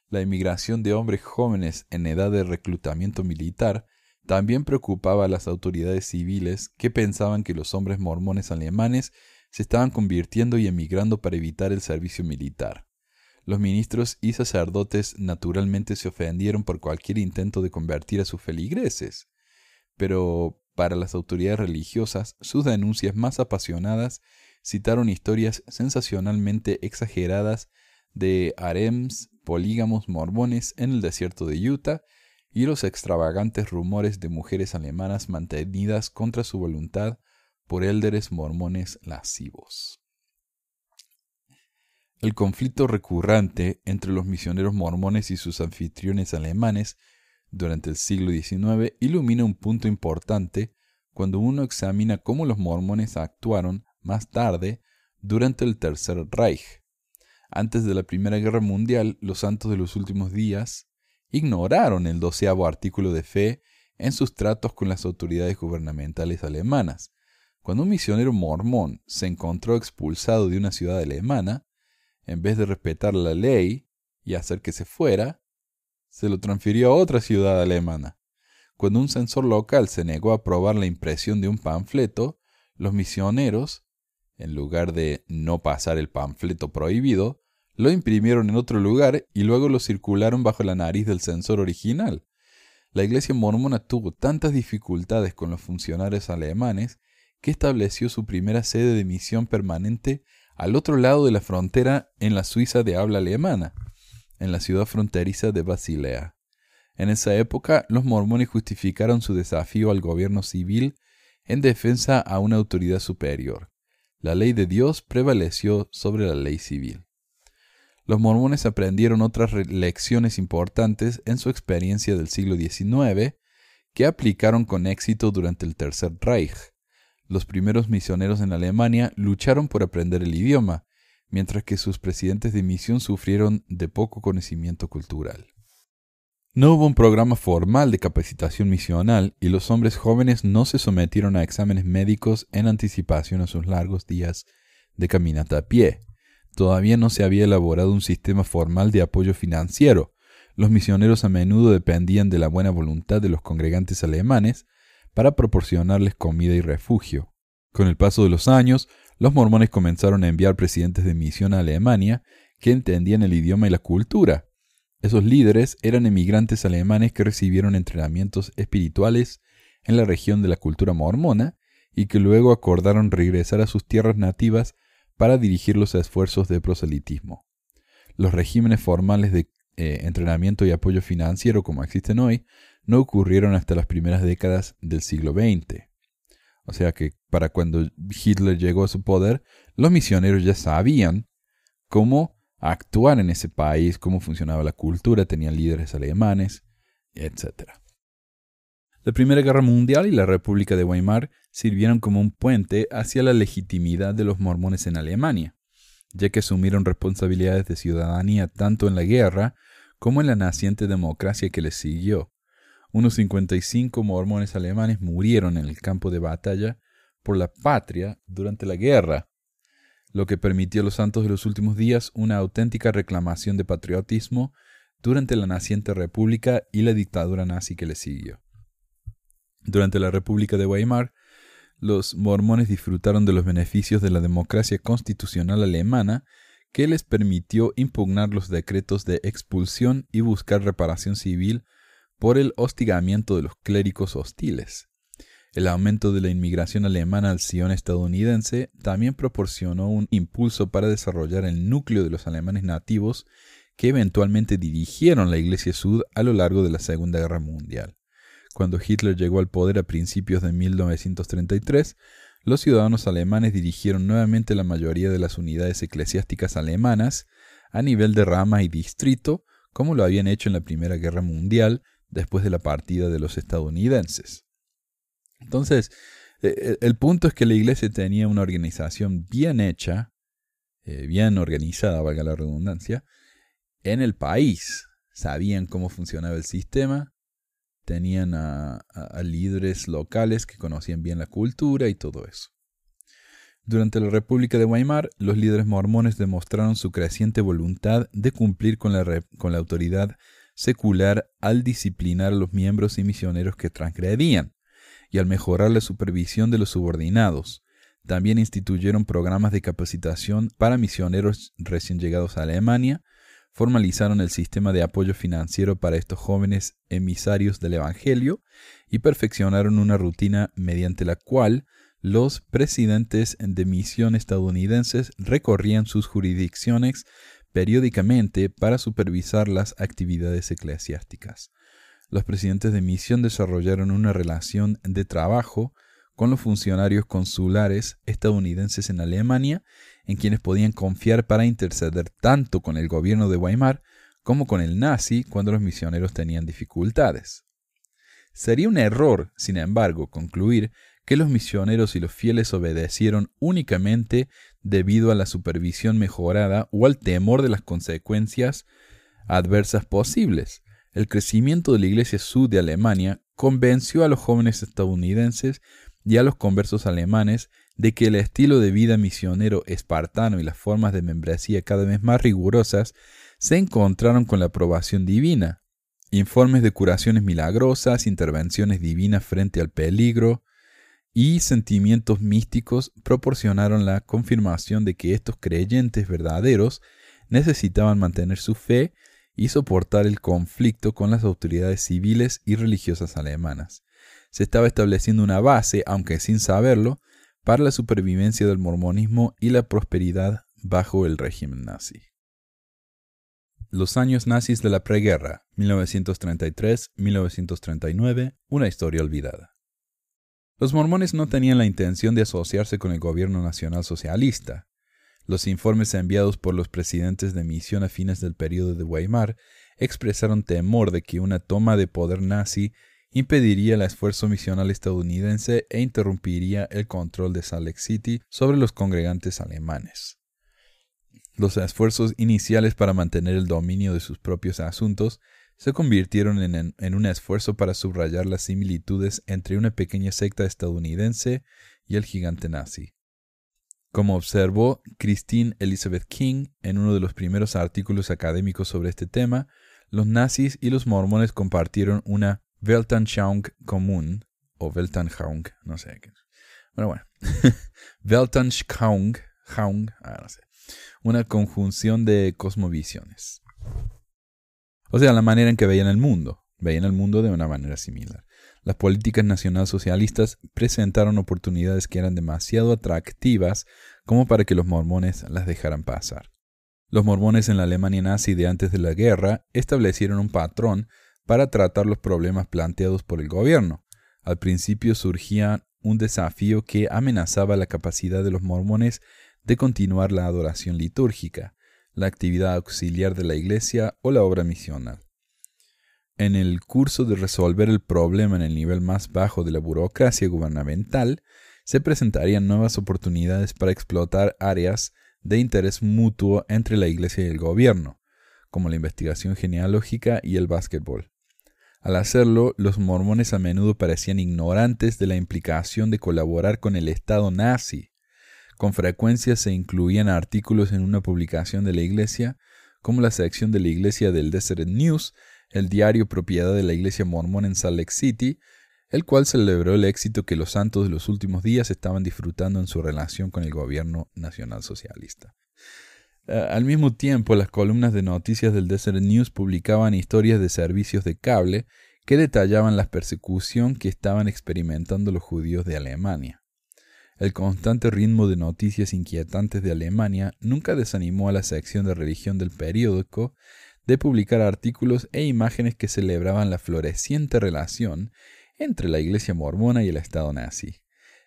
La emigración de hombres jóvenes en edad de reclutamiento militar también preocupaba a las autoridades civiles que pensaban que los hombres mormones alemanes se estaban convirtiendo y emigrando para evitar el servicio militar. Los ministros y sacerdotes naturalmente se ofendieron por cualquier intento de convertir a sus feligreses. Pero para las autoridades religiosas, sus denuncias más apasionadas citaron historias sensacionalmente exageradas de harems, polígamos mormones en el desierto de Utah y los extravagantes rumores de mujeres alemanas mantenidas contra su voluntad por élderes mormones lascivos. El conflicto recurrente entre los misioneros mormones y sus anfitriones alemanes durante el siglo XIX ilumina un punto importante cuando uno examina cómo los mormones actuaron más tarde durante el Tercer Reich. Antes de la Primera Guerra Mundial, los santos de los últimos días ignoraron el doceavo artículo de fe en sus tratos con las autoridades gubernamentales alemanas. Cuando un misionero mormón se encontró expulsado de una ciudad alemana, en vez de respetar la ley y hacer que se fuera, se lo transfirió a otra ciudad alemana. Cuando un censor local se negó a aprobar la impresión de un panfleto, los misioneros, en lugar de no pasar el panfleto prohibido, lo imprimieron en otro lugar y luego lo circularon bajo la nariz del censor original. La iglesia mormona tuvo tantas dificultades con los funcionarios alemanes que estableció su primera sede de misión permanente al otro lado de la frontera en la Suiza de habla alemana en la ciudad fronteriza de Basilea. En esa época, los mormones justificaron su desafío al gobierno civil en defensa a una autoridad superior. La ley de Dios prevaleció sobre la ley civil. Los mormones aprendieron otras lecciones importantes en su experiencia del siglo XIX que aplicaron con éxito durante el Tercer Reich. Los primeros misioneros en Alemania lucharon por aprender el idioma mientras que sus presidentes de misión sufrieron de poco conocimiento cultural. No hubo un programa formal de capacitación misional y los hombres jóvenes no se sometieron a exámenes médicos en anticipación a sus largos días de caminata a pie. Todavía no se había elaborado un sistema formal de apoyo financiero. Los misioneros a menudo dependían de la buena voluntad de los congregantes alemanes para proporcionarles comida y refugio. Con el paso de los años, los mormones comenzaron a enviar presidentes de misión a Alemania que entendían el idioma y la cultura. Esos líderes eran emigrantes alemanes que recibieron entrenamientos espirituales en la región de la cultura mormona y que luego acordaron regresar a sus tierras nativas para dirigir los esfuerzos de proselitismo. Los regímenes formales de eh, entrenamiento y apoyo financiero como existen hoy no ocurrieron hasta las primeras décadas del siglo XX. O sea que para cuando Hitler llegó a su poder, los misioneros ya sabían cómo actuar en ese país, cómo funcionaba la cultura, tenían líderes alemanes, etc. La Primera Guerra Mundial y la República de Weimar sirvieron como un puente hacia la legitimidad de los mormones en Alemania, ya que asumieron responsabilidades de ciudadanía tanto en la guerra como en la naciente democracia que les siguió unos 55 mormones alemanes murieron en el campo de batalla por la patria durante la guerra, lo que permitió a los santos de los últimos días una auténtica reclamación de patriotismo durante la naciente república y la dictadura nazi que le siguió. Durante la República de Weimar, los mormones disfrutaron de los beneficios de la democracia constitucional alemana que les permitió impugnar los decretos de expulsión y buscar reparación civil por el hostigamiento de los clérigos hostiles. El aumento de la inmigración alemana al Sion estadounidense también proporcionó un impulso para desarrollar el núcleo de los alemanes nativos que eventualmente dirigieron la Iglesia Sud a lo largo de la Segunda Guerra Mundial. Cuando Hitler llegó al poder a principios de 1933, los ciudadanos alemanes dirigieron nuevamente la mayoría de las unidades eclesiásticas alemanas a nivel de rama y distrito, como lo habían hecho en la Primera Guerra Mundial, después de la partida de los estadounidenses. Entonces, e, e, el punto es que la iglesia tenía una organización bien hecha, eh, bien organizada, valga la redundancia, en el país. Sabían cómo funcionaba el sistema, tenían a, líderes locales que conocían bien la cultura y todo eso. Durante la República de Weimar, los líderes mormones demostraron su creciente voluntad de cumplir con la, con la autoridad secular al disciplinar a los miembros y misioneros que transgredían y al mejorar la supervisión de los subordinados. También instituyeron programas de capacitación para misioneros recién llegados a Alemania, formalizaron el sistema de apoyo financiero para estos jóvenes emisarios del Evangelio y perfeccionaron una rutina mediante la cual los presidentes de misión estadounidenses recorrían sus jurisdicciones periódicamente para supervisar las actividades eclesiásticas. Los presidentes de misión desarrollaron una relación de trabajo con los funcionarios consulares estadounidenses en Alemania, en quienes podían confiar para interceder tanto con el gobierno de Weimar como con el nazi cuando los misioneros tenían dificultades. Sería un error, sin embargo, concluir que los misioneros y los fieles obedecieron únicamente debido a la supervisión mejorada o al temor de las consecuencias adversas posibles. El crecimiento de la Iglesia Sud de Alemania convenció a los jóvenes estadounidenses y a los conversos alemanes de que el estilo de vida misionero espartano y las formas de membresía cada vez más rigurosas se encontraron con la aprobación divina. Informes de curaciones milagrosas, intervenciones divinas frente al peligro, y sentimientos místicos proporcionaron la confirmación de que estos creyentes verdaderos necesitaban mantener su fe y soportar el conflicto con las autoridades civiles y religiosas alemanas. Se estaba estableciendo una base, aunque sin saberlo, para la supervivencia del mormonismo y la prosperidad bajo el régimen nazi. Los años nazis de la preguerra, 1933-1939, una historia olvidada. Los mormones no tenían la intención de asociarse con el gobierno nacional socialista. Los informes enviados por los presidentes de misión a fines del período de Weimar expresaron temor de que una toma de poder nazi impediría el esfuerzo misional estadounidense e interrumpiría el control de Salt Lake City sobre los congregantes alemanes. Los esfuerzos iniciales para mantener el dominio de sus propios asuntos se convirtieron en, un esfuerzo para subrayar las similitudes entre una pequeña secta estadounidense y el gigante nazi. Como observó Christine Elizabeth King en uno de los primeros artículos académicos sobre este tema, los nazis y los mormones compartieron una Weltanschauung común, o Weltanschauung, no sé qué. Bueno, bueno. Weltanschauung, ah, no sé. Una conjunción de cosmovisiones. O sea, la manera en que veían el mundo. Veían el mundo de una manera similar. Las políticas nacionalsocialistas presentaron oportunidades que eran demasiado atractivas como para que los mormones las dejaran pasar. Los mormones en la Alemania nazi de antes de la guerra establecieron un patrón para tratar los problemas planteados por el gobierno. Al principio surgía un desafío que amenazaba la capacidad de los mormones de continuar la adoración litúrgica la actividad auxiliar de la Iglesia o la obra misional. En el curso de resolver el problema en el nivel más bajo de la burocracia gubernamental, se presentarían nuevas oportunidades para explotar áreas de interés mutuo entre la Iglesia y el gobierno, como la investigación genealógica y el básquetbol. Al hacerlo, los mormones a menudo parecían ignorantes de la implicación de colaborar con el Estado nazi, con frecuencia se incluían artículos en una publicación de la Iglesia, como la sección de la Iglesia del Desert News, el diario propiedad de la Iglesia mormón en Salt Lake City, el cual celebró el éxito que los santos de los últimos días estaban disfrutando en su relación con el gobierno nacional socialista. Eh, al mismo tiempo, las columnas de noticias del Desert News publicaban historias de servicios de cable que detallaban la persecución que estaban experimentando los judíos de Alemania. El constante ritmo de noticias inquietantes de Alemania nunca desanimó a la sección de religión del periódico de publicar artículos e imágenes que celebraban la floreciente relación entre la Iglesia mormona y el Estado nazi.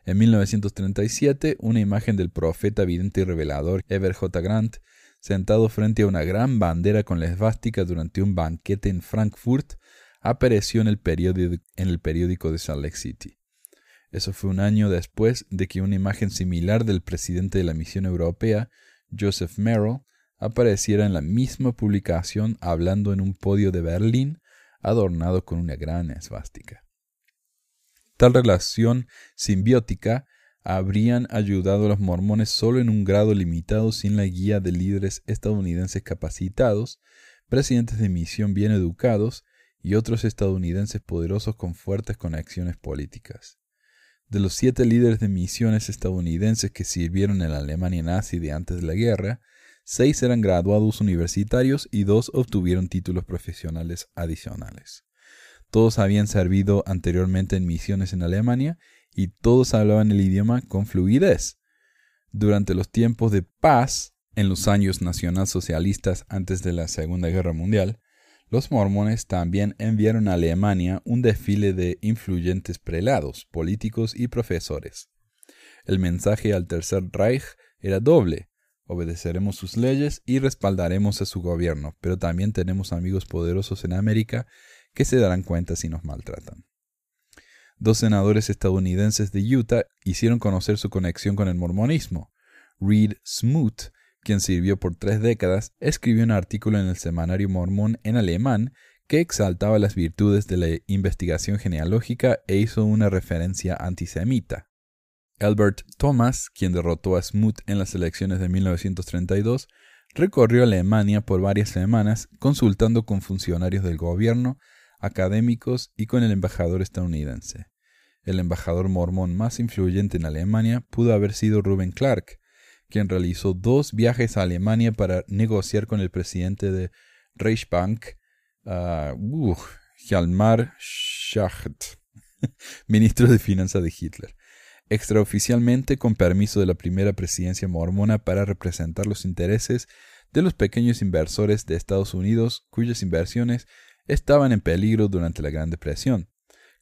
En 1937, una imagen del profeta vidente y revelador Ever J. Grant, sentado frente a una gran bandera con la esvástica durante un banquete en Frankfurt, apareció en el periódico, en el periódico de Salt Lake City. Eso fue un año después de que una imagen similar del presidente de la misión europea, Joseph Merrill, apareciera en la misma publicación hablando en un podio de Berlín adornado con una gran esvástica. Tal relación simbiótica habrían ayudado a los mormones solo en un grado limitado sin la guía de líderes estadounidenses capacitados, presidentes de misión bien educados y otros estadounidenses poderosos con fuertes conexiones políticas. De los siete líderes de misiones estadounidenses que sirvieron en la Alemania nazi de antes de la guerra, seis eran graduados universitarios y dos obtuvieron títulos profesionales adicionales. Todos habían servido anteriormente en misiones en Alemania y todos hablaban el idioma con fluidez. Durante los tiempos de paz, en los años nacionalsocialistas antes de la Segunda Guerra Mundial, los mormones también enviaron a Alemania un desfile de influyentes prelados, políticos y profesores. El mensaje al Tercer Reich era doble. Obedeceremos sus leyes y respaldaremos a su gobierno, pero también tenemos amigos poderosos en América que se darán cuenta si nos maltratan. Dos senadores estadounidenses de Utah hicieron conocer su conexión con el mormonismo. Reed Smoot quien sirvió por tres décadas, escribió un artículo en el semanario mormón en alemán que exaltaba las virtudes de la investigación genealógica e hizo una referencia antisemita. Albert Thomas, quien derrotó a Smoot en las elecciones de 1932, recorrió Alemania por varias semanas consultando con funcionarios del gobierno, académicos y con el embajador estadounidense. El embajador mormón más influyente en Alemania pudo haber sido Ruben Clark, quien realizó dos viajes a Alemania para negociar con el presidente de Reichsbank, ah, uh, Hjalmar Schacht, ministro de Finanzas de Hitler, extraoficialmente con permiso de la primera presidencia mormona para representar los intereses de los pequeños inversores de Estados Unidos cuyas inversiones estaban en peligro durante la Gran Depresión.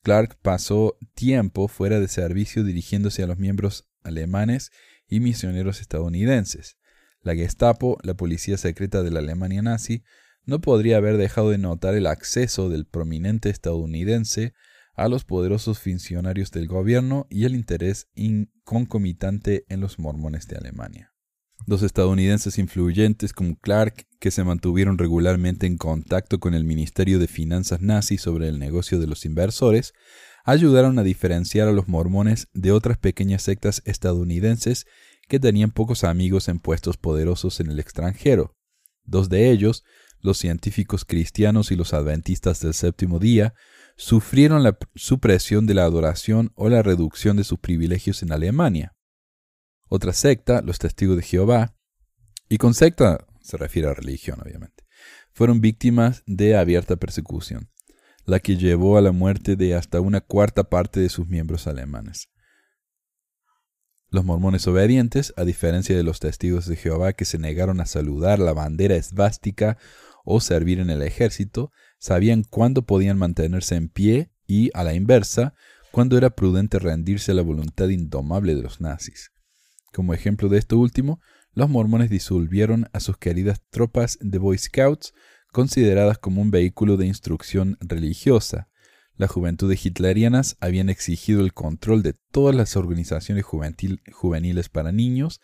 Clark pasó tiempo fuera de servicio dirigiéndose a los miembros alemanes y misioneros estadounidenses. La Gestapo, la policía secreta de la Alemania nazi, no podría haber dejado de notar el acceso del prominente estadounidense a los poderosos funcionarios del gobierno y el interés concomitante en los mormones de Alemania. Dos estadounidenses influyentes como Clark, que se mantuvieron regularmente en contacto con el Ministerio de Finanzas nazi sobre el negocio de los inversores, ayudaron a diferenciar a los mormones de otras pequeñas sectas estadounidenses que tenían pocos amigos en puestos poderosos en el extranjero. Dos de ellos, los científicos cristianos y los adventistas del séptimo día, sufrieron la supresión de la adoración o la reducción de sus privilegios en Alemania. Otra secta, los testigos de Jehová, y con secta se refiere a religión obviamente, fueron víctimas de abierta persecución la que llevó a la muerte de hasta una cuarta parte de sus miembros alemanes. Los mormones obedientes, a diferencia de los testigos de Jehová que se negaron a saludar la bandera esvástica o servir en el ejército, sabían cuándo podían mantenerse en pie y, a la inversa, cuándo era prudente rendirse a la voluntad indomable de los nazis. Como ejemplo de esto último, los mormones disolvieron a sus queridas tropas de Boy Scouts consideradas como un vehículo de instrucción religiosa. Las juventudes hitlerianas habían exigido el control de todas las organizaciones juveniles para niños,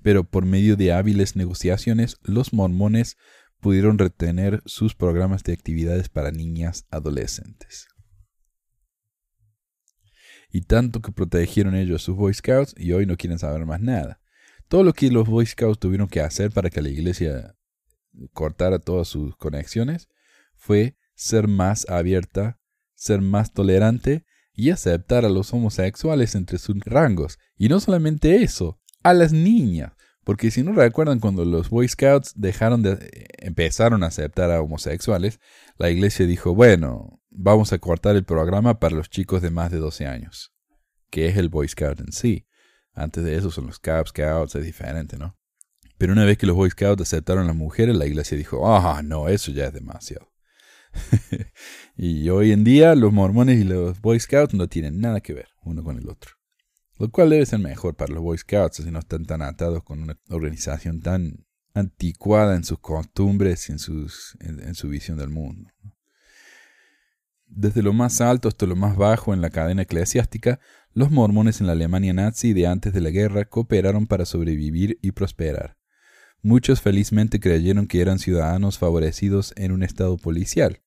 pero por medio de hábiles negociaciones los mormones pudieron retener sus programas de actividades para niñas adolescentes. Y tanto que protegieron ellos a sus Boy Scouts y hoy no quieren saber más nada. Todo lo que los Boy Scouts tuvieron que hacer para que la iglesia Cortar a todas sus conexiones fue ser más abierta, ser más tolerante y aceptar a los homosexuales entre sus rangos. Y no solamente eso, a las niñas. Porque si no recuerdan cuando los Boy Scouts dejaron de empezaron a aceptar a homosexuales, la iglesia dijo, bueno, vamos a cortar el programa para los chicos de más de 12 años, que es el Boy Scout en sí. Antes de eso son los Cub Scouts, es diferente, ¿no? Pero una vez que los Boy Scouts aceptaron a las mujeres, la iglesia dijo, ah, no, eso ya es demasiado. y hoy en día los mormones y los Boy Scouts no tienen nada que ver uno con el otro. Lo cual debe ser mejor para los Boy Scouts, si no están tan atados con una organización tan anticuada en sus costumbres y en, sus, en su visión del mundo. Desde lo más alto hasta lo más bajo en la cadena eclesiástica, los mormones en la Alemania nazi de antes de la guerra cooperaron para sobrevivir y prosperar. Muchos felizmente creyeron que eran ciudadanos favorecidos en un estado policial.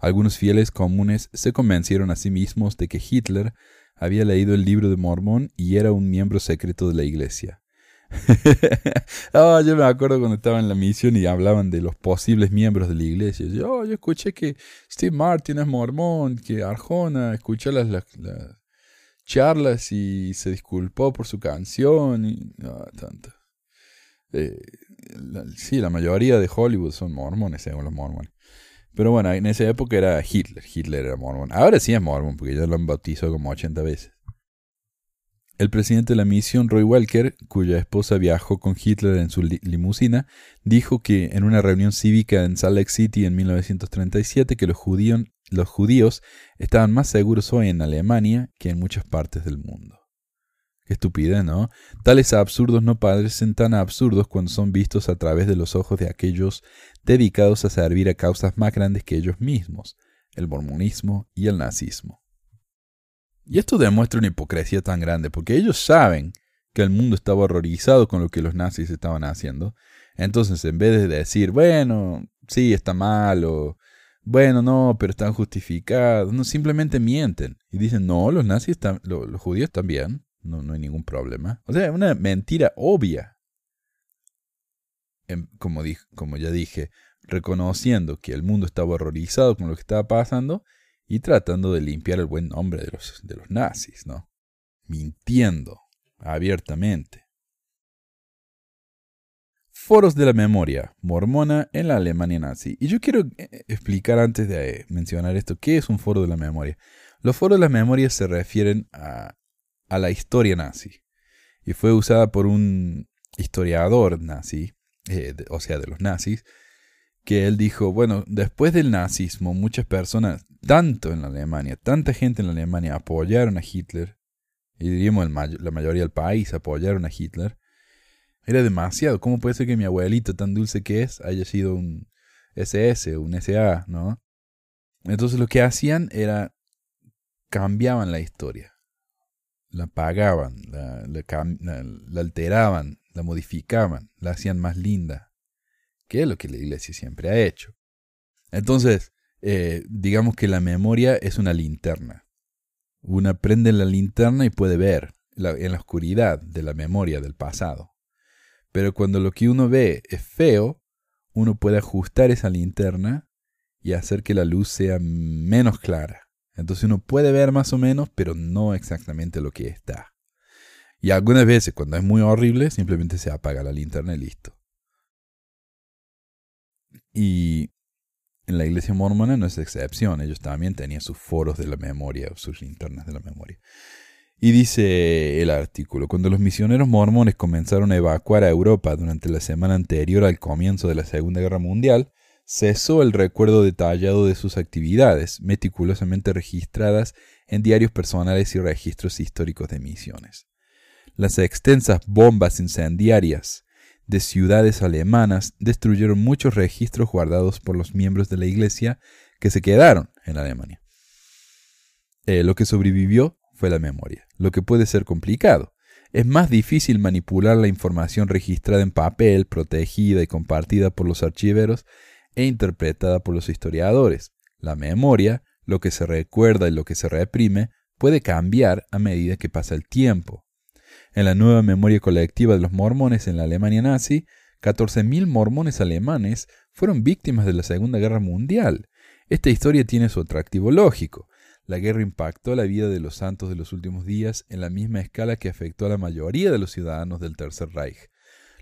Algunos fieles comunes se convencieron a sí mismos de que Hitler había leído el libro de Mormón y era un miembro secreto de la iglesia. Oh, yo me acuerdo cuando estaba en la misión y hablaban de los posibles miembros de la iglesia. Yo, oh, yo escuché que Steve Martin es mormón, que Arjona escuchó las, las, charlas y se disculpó por su canción y oh, tanto. Eh, sí, la mayoría de Hollywood son mormones, según los mormones. Pero bueno, en esa época era Hitler. Hitler era mormón. Ahora sí es mormón, porque ya lo han bautizado como 80 veces. El presidente de la misión, Roy Walker, cuya esposa viajó con Hitler en su limusina, dijo que en una reunión cívica en Salt Lake City en 1937 que los, judíos, los judíos estaban más seguros hoy en Alemania que en muchas partes del mundo. Qué estupidez, ¿no? Tales absurdos no parecen tan absurdos cuando son vistos a través de los ojos de aquellos dedicados a servir a causas más grandes que ellos mismos, el mormonismo y el nazismo. Y esto demuestra una hipocresía tan grande, porque ellos saben que el mundo estaba horrorizado con lo que los nazis estaban haciendo. Entonces, en vez de decir, bueno, sí, está mal, bueno, no, pero están justificados, no, simplemente mienten y dicen, no, los nazis, están, los judíos también. No, hay ningún problema. O sea, una mentira obvia. Em, como, como ya dije, reconociendo que el mundo estaba horrorizado con lo que estaba pasando y tratando de limpiar el buen nombre de los, de los nazis, ¿no? Mintiendo abiertamente. Foros de la memoria mormona en la Alemania nazi. Y yo quiero eh, explicar antes de eh, mencionar esto, ¿qué es un foro de la memoria? Los foros de la memoria se refieren a a la historia nazi y fue usada por un historiador nazi, eh, o sea, de los nazis, que él dijo, bueno, después del nazismo muchas personas, tanto en la Alemania, tanta gente en la Alemania apoyaron a Hitler, y diríamos la mayoría del país apoyaron a Hitler, era demasiado. ¿Cómo puede ser que mi abuelito, tan dulce que es, haya sido un SS, un SA, ¿no? Entonces lo que hacían era cambiaban la historia la pagaban, la, alteraban, la modificaban, la hacían más linda, que es lo que la iglesia siempre ha hecho. Entonces, eh, digamos que la memoria es una linterna. Uno prende la linterna y puede ver en la oscuridad de la memoria del pasado. Pero cuando lo que uno ve es feo, uno puede ajustar esa linterna y hacer que la luz sea menos clara. Entonces uno puede ver más o menos, pero no exactamente lo que está. Y algunas veces, cuando es muy horrible, simplemente se apaga la linterna y listo. Y en la iglesia mormona no es excepción, ellos también tenían sus foros de la memoria, sus linternas de la memoria. Y dice el artículo, cuando los misioneros mormones comenzaron a evacuar a Europa durante la semana anterior al comienzo de la Segunda Guerra Mundial, cesó el recuerdo detallado de sus actividades, meticulosamente registradas en diarios personales y registros históricos de misiones. Las extensas bombas incendiarias de ciudades alemanas destruyeron muchos registros guardados por los miembros de la Iglesia que se quedaron en Alemania. Eh, lo que sobrevivió fue la memoria, lo que puede ser complicado. Es más difícil manipular la información registrada en papel, protegida y compartida por los archiveros, e interpretada por los historiadores. La memoria, lo que se recuerda y lo que se reprime, puede cambiar a medida que pasa el tiempo. En la nueva memoria colectiva de los mormones en la Alemania nazi, 14.000 mormones alemanes fueron víctimas de la Segunda Guerra Mundial. Esta historia tiene su atractivo lógico. La guerra impactó la vida de los santos de los últimos días en la misma escala que afectó a la mayoría de los ciudadanos del Tercer Reich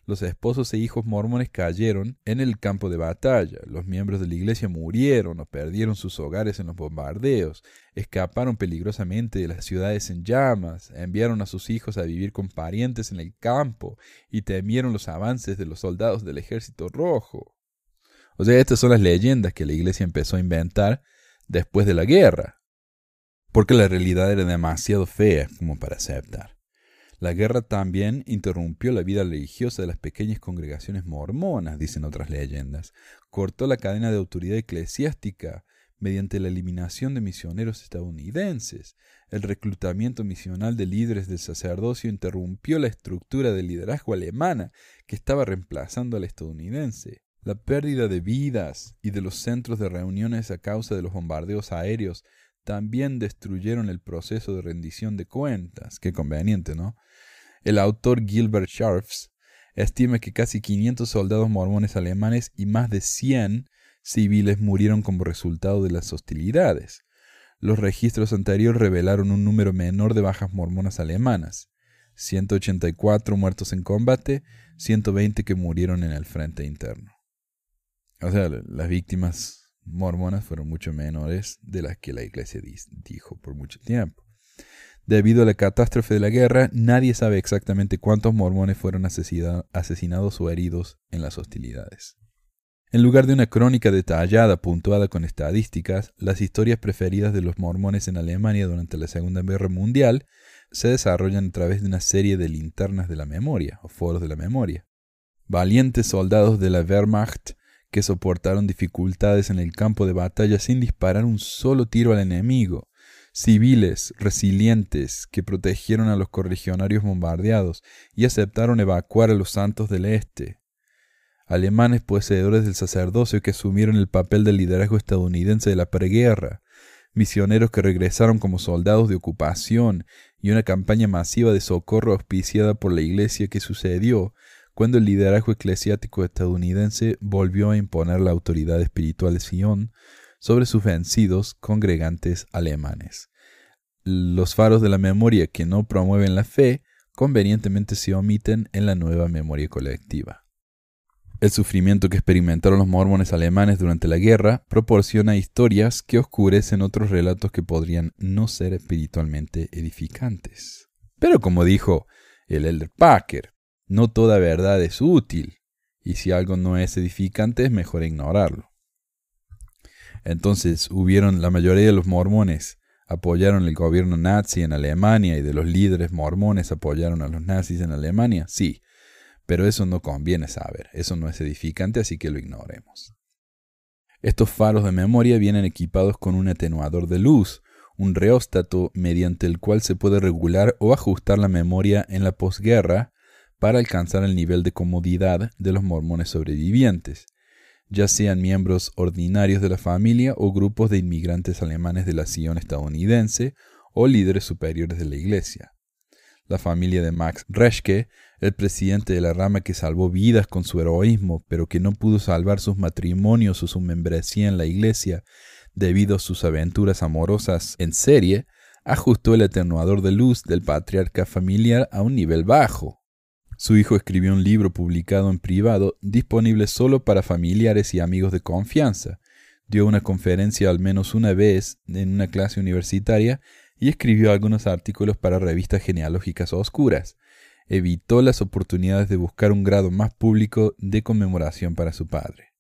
los esposos e hijos mormones cayeron en el campo de batalla, los miembros de la iglesia murieron o perdieron sus hogares en los bombardeos, escaparon peligrosamente de las ciudades en llamas, enviaron a sus hijos a vivir con parientes en el campo y temieron los avances de los soldados del ejército rojo. O sea, estas son las leyendas que la iglesia empezó a inventar después de la guerra, porque la realidad era demasiado fea como para aceptar. La guerra también interrumpió la vida religiosa de las pequeñas congregaciones mormonas, dicen otras leyendas. Cortó la cadena de autoridad eclesiástica mediante la eliminación de misioneros estadounidenses. El reclutamiento misional de líderes del sacerdocio interrumpió la estructura de liderazgo alemana que estaba reemplazando al estadounidense. La pérdida de vidas y de los centros de reuniones a causa de los bombardeos aéreos también destruyeron el proceso de rendición de cuentas. Qué conveniente, ¿no? El autor Gilbert Sharps estima que casi 500 soldados mormones alemanes y más de 100 civiles murieron como resultado de las hostilidades. Los registros anteriores revelaron un número menor de bajas mormonas alemanas, 184 muertos en combate, 120 que murieron en el frente interno. O sea, las víctimas mormonas fueron mucho menores de las que la iglesia dijo por mucho tiempo. Debido a la catástrofe de la guerra, nadie sabe exactamente cuántos mormones fueron asesinados o heridos en las hostilidades. En lugar de una crónica detallada puntuada con estadísticas, las historias preferidas de los mormones en Alemania durante la Segunda Guerra Mundial se desarrollan a través de una serie de linternas de la memoria o foros de la memoria. Valientes soldados de la Wehrmacht que soportaron dificultades en el campo de batalla sin disparar un solo tiro al enemigo, civiles resilientes que protegieron a los corregionarios bombardeados y aceptaron evacuar a los santos del este, alemanes poseedores del sacerdocio que asumieron el papel del liderazgo estadounidense de la preguerra, misioneros que regresaron como soldados de ocupación y una campaña masiva de socorro auspiciada por la Iglesia que sucedió cuando el liderazgo eclesiástico estadounidense volvió a imponer la autoridad espiritual de Sion sobre sus vencidos congregantes alemanes. Los faros de la memoria que no promueven la fe convenientemente se omiten en la nueva memoria colectiva. El sufrimiento que experimentaron los mormones alemanes durante la guerra proporciona historias que oscurecen otros relatos que podrían no ser espiritualmente edificantes. Pero como dijo el elder Packer, no toda verdad es útil, y si algo no es edificante es mejor ignorarlo. Entonces hubieron la mayoría de los mormones apoyaron el gobierno nazi en Alemania y de los líderes mormones apoyaron a los nazis en Alemania, sí, pero eso no conviene saber, eso no es edificante, así que lo ignoremos. Estos faros de memoria vienen equipados con un atenuador de luz, un reóstato mediante el cual se puede regular o ajustar la memoria en la posguerra para alcanzar el nivel de comodidad de los mormones sobrevivientes ya sean miembros ordinarios de la familia o grupos de inmigrantes alemanes de la Sion estadounidense o líderes superiores de la Iglesia. La familia de Max Reschke, el presidente de la rama que salvó vidas con su heroísmo, pero que no pudo salvar sus matrimonios o su membresía en la Iglesia debido a sus aventuras amorosas en serie, ajustó el atenuador de luz del patriarca familiar a un nivel bajo, su hijo escribió un libro publicado en privado, disponible solo para familiares y amigos de confianza. Dio una conferencia al menos una vez en una clase universitaria y escribió algunos artículos para revistas genealógicas oscuras. Evitó las oportunidades de buscar un grado más público de conmemoración para su padre.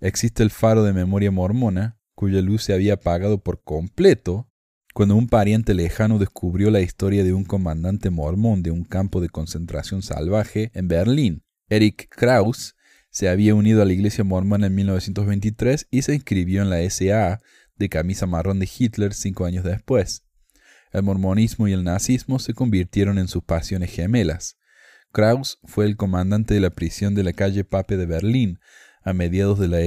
Existe el faro de memoria mormona, cuya luz se había apagado por completo cuando un pariente lejano descubrió la historia de un comandante mormón de un campo de concentración salvaje en Berlín, Eric Krauss, se había unido a la iglesia mormona en 1923 y se inscribió en la SA de camisa marrón de Hitler cinco años después. El mormonismo y el nazismo se convirtieron en sus pasiones gemelas. Krauss fue el comandante de la prisión de la calle Pape de Berlín a mediados de la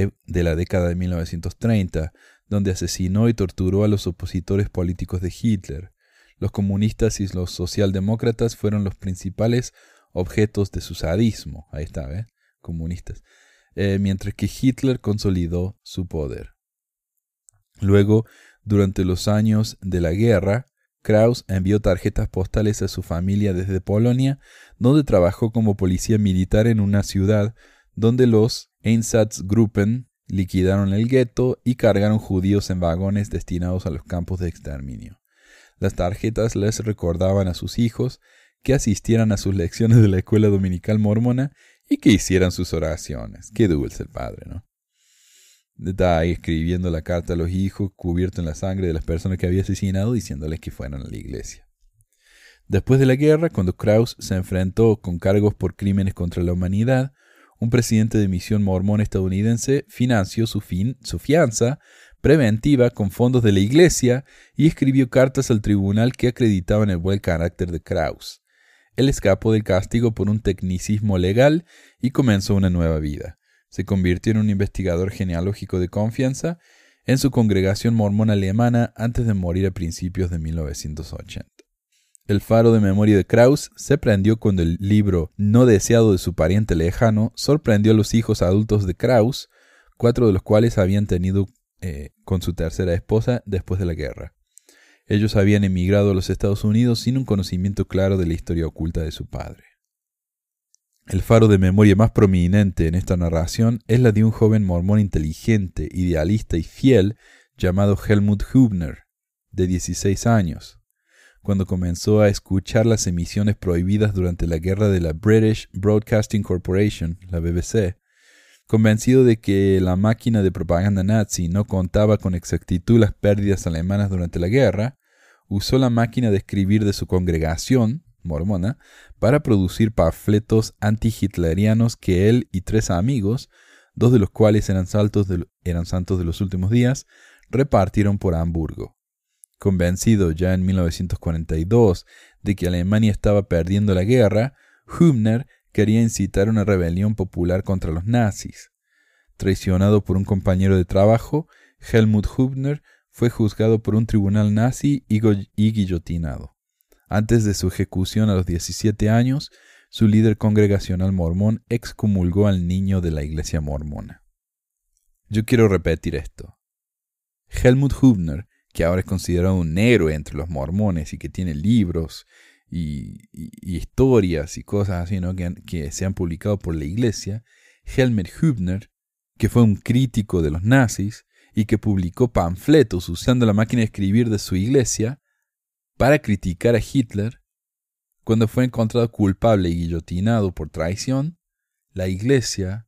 e, década de 1930, donde asesinó y torturó a los opositores políticos de Hitler. Los comunistas y los socialdemócratas fueron los principales objetos de su sadismo. Ahí está, vez, ¿eh? Comunistas. Eh, mientras que Hitler consolidó su poder. Luego, durante los años de la guerra, Kraus envió tarjetas postales a su familia desde Polonia, donde trabajó como policía militar en una ciudad donde los Einsatzgruppen liquidaron el gueto y cargaron judíos en vagones destinados a los campos de exterminio. Las tarjetas les recordaban a sus hijos que asistieran a sus lecciones de la escuela dominical mormona y que hicieran sus oraciones. Qué dulce el padre, ¿no? Está ahí escribiendo la carta a los hijos, cubierto en la sangre de las personas que había asesinado, diciéndoles que fueran a la iglesia. Después de la guerra, cuando Krauss se enfrentó con cargos por crímenes contra la humanidad, un presidente de misión mormón estadounidense financió su, su fianza preventiva con fondos de la iglesia y escribió cartas al tribunal que acreditaban el buen carácter de Krauss. Él escapó del castigo por un tecnicismo legal y comenzó una nueva vida. Se convirtió en un investigador genealógico de confianza en su congregación mormona alemana antes de morir a principios de 1980. El faro de memoria de Krauss se prendió cuando el libro No deseado de su pariente lejano sorprendió a los hijos adultos de Krauss, cuatro de los cuales habían tenido eh, con su tercera esposa después de la guerra. Ellos habían emigrado a los Estados Unidos sin un conocimiento claro de la historia oculta de su padre. El faro de memoria más prominente en esta narración es la de un joven mormón inteligente, idealista y fiel llamado Helmut Hübner, de 16 años cuando comenzó a escuchar las emisiones prohibidas durante la guerra de la British Broadcasting Corporation, la BBC, convencido de que la máquina de propaganda nazi no contaba con exactitud las pérdidas alemanas durante la guerra, usó la máquina de escribir de su congregación, mormona, para producir panfletos hitlerianos que él y tres amigos, dos de los cuales eran, eran santos de los últimos días, repartieron por Hamburgo. Convencido ya en 1942 de que Alemania estaba perdiendo la guerra, Hübner quería incitar una rebelión popular contra los nazis. Traicionado por un compañero de trabajo, Helmut Hübner fue juzgado por un tribunal nazi y, guillotinado. Antes de su ejecución a los 17 años, su líder congregacional mormón excomulgó al niño de la iglesia mormona. Yo quiero repetir esto. Helmut Hübner que ahora es considerado un héroe entre los mormones y que tiene libros y, historias y cosas así, Que, se han publicado por la iglesia, Helmer Hübner, que fue un crítico de los nazis y que publicó panfletos usando la máquina de escribir de su iglesia para criticar a Hitler, cuando fue encontrado culpable y guillotinado por traición, la iglesia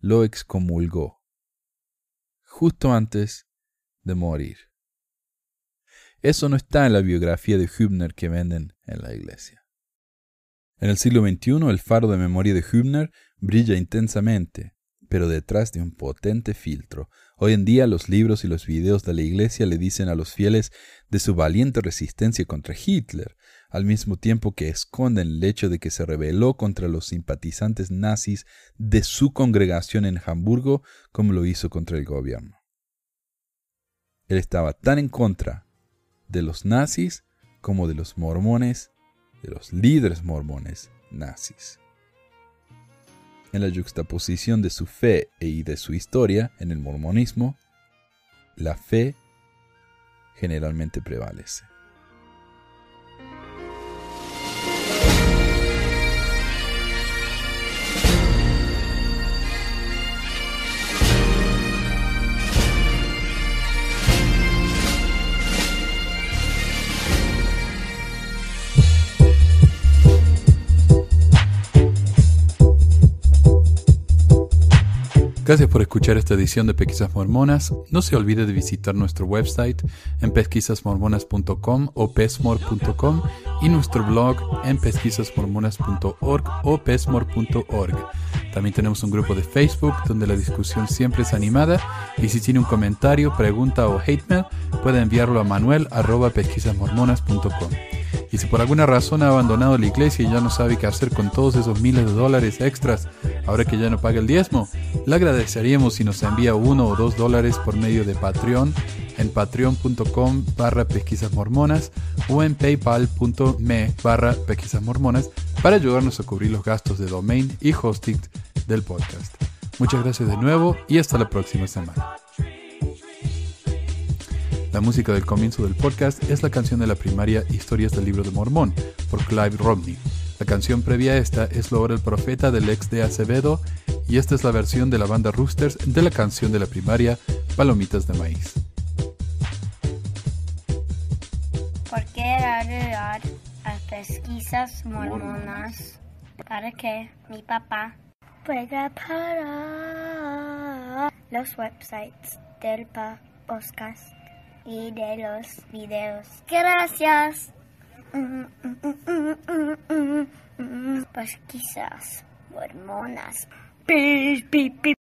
lo excomulgó, justo antes de morir. Eso no está en la biografía de Hübner que venden en la iglesia. En el siglo XXI el faro de memoria de Hübner brilla intensamente, pero detrás de un potente filtro. Hoy en día los libros y los videos de la iglesia le dicen a los fieles de su valiente resistencia contra Hitler, al mismo tiempo que esconden el hecho de que se rebeló contra los simpatizantes nazis de su congregación en Hamburgo como lo hizo contra el gobierno. Él estaba tan en contra de los nazis como de los mormones, de los líderes mormones nazis. En la juxtaposición de su fe e y de su historia en el mormonismo, la fe generalmente prevalece. Gracias por escuchar esta edición de Pesquisas Mormonas. No se olvide de visitar nuestro website en pesquisasmormonas.com o pesmor.com y nuestro blog en pesquisasmormonas.org o pesmor.org. También tenemos un grupo de Facebook donde la discusión siempre es animada y si tiene un comentario, pregunta o hate mail puede enviarlo a manuel@pesquisasmormonas.com. Y si por alguna razón ha abandonado la iglesia y ya no sabe qué hacer con todos esos miles de dólares extras ahora que ya no paga el diezmo, le agradeceríamos si nos envía uno o dos dólares por medio de Patreon en patreon.com barra pesquisas mormonas o en paypal.me barra pesquisas mormonas para ayudarnos a cubrir los gastos de domain y hosting del podcast. Muchas gracias de nuevo y hasta la próxima semana. La música del comienzo del podcast es la canción de la primaria Historias del Libro de Mormón, por Clive Romney. La canción previa a esta es la El Profeta del ex de Acevedo, y esta es la versión de la banda Roosters de la canción de la primaria Palomitas de Maíz. ¿Por qué a pesquisas mormonas para que mi papá pueda parar los websites del podcast? y de los videos. Gracias. Pesquisas. quizás hormonas. Pi, pi,